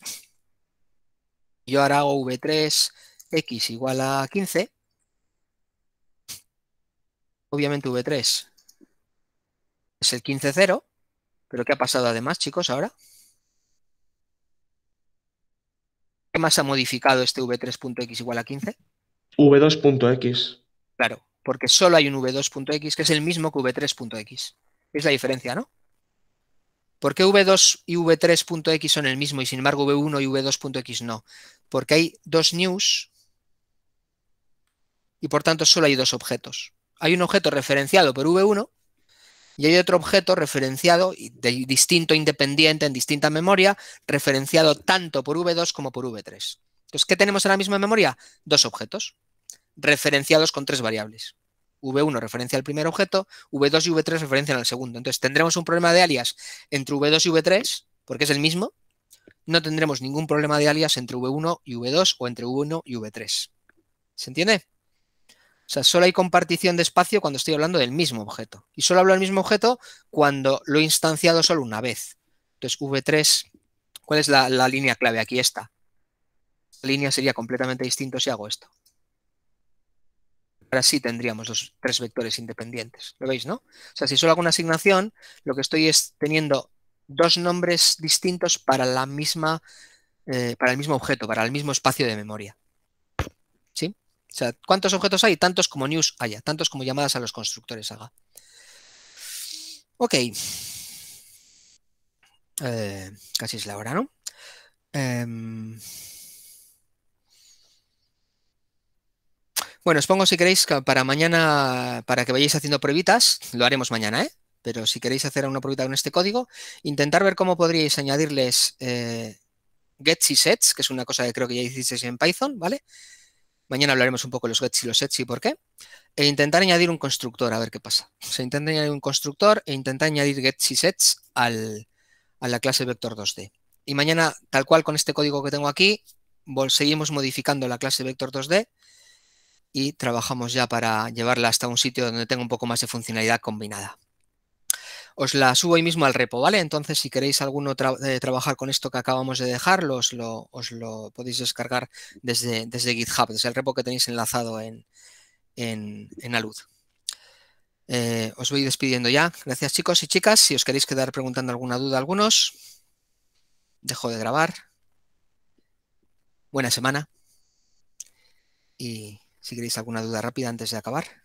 yo ahora hago V3 X igual a 15, obviamente V3 es el 15 0, ¿Pero qué ha pasado además, chicos, ahora? ¿Qué más ha modificado este v3.x igual a 15? v2.x. Claro, porque solo hay un v2.x que es el mismo que v3.x. Es la diferencia, ¿no? ¿Por qué v2 y v3.x son el mismo y sin embargo v1 y v2.x no? Porque hay dos news y por tanto solo hay dos objetos. Hay un objeto referenciado por v1 y hay otro objeto referenciado de distinto independiente en distinta memoria, referenciado tanto por V2 como por V3. Entonces, ¿qué tenemos en la misma memoria? Dos objetos referenciados con tres variables. V1 referencia al primer objeto, V2 y V3 referencian al segundo. Entonces, tendremos un problema de alias entre V2 y V3, porque es el mismo. No tendremos ningún problema de alias entre V1 y V2 o entre V1 y V3. ¿Se entiende? O sea, solo hay compartición de espacio cuando estoy hablando del mismo objeto. Y solo hablo del mismo objeto cuando lo he instanciado solo una vez. Entonces, v3, ¿cuál es la, línea clave aquí? está. La línea sería completamente distinta si hago esto. Ahora sí tendríamos los tres vectores independientes. ¿Lo veis, no? O sea, si solo hago una asignación, lo que estoy es teniendo dos nombres distintos para la misma, eh, para el mismo objeto, para el mismo espacio de memoria. O sea, ¿cuántos objetos hay? Tantos como news haya, tantos como llamadas a los constructores haga. Ok. Eh, casi es la hora, ¿no? Em. bueno, os pongo si queréis para mañana, para que vayáis haciendo pruebitas, lo haremos mañana, ¿eh? Pero si queréis hacer una pruebita con este código, intentar ver cómo podríais añadirles eh, gets y sets, que es una cosa que creo que ya hicisteis en Python, ¿vale? vale Mañana hablaremos un poco de los gets y los sets y por qué. E intentar añadir un constructor, a ver qué pasa. Se intenta añadir un constructor e intentar añadir gets y sets a la clase vector 2D. Y mañana, tal cual con este código que tengo aquí, seguimos modificando la clase vector 2D y trabajamos ya para llevarla hasta un sitio donde tenga un poco más de funcionalidad combinada os la subo hoy mismo al repo, ¿vale? Entonces, si queréis alguno eh, trabajar con esto que acabamos de dejar, os lo podéis descargar desde, desde GitHub, desde el repo que tenéis enlazado en, en, en Alud. Eh, os voy despidiendo ya. Gracias, chicos y chicas. Si os queréis quedar preguntando alguna duda, algunos, dejo de grabar. Buena semana. Y si queréis alguna duda rápida antes de acabar.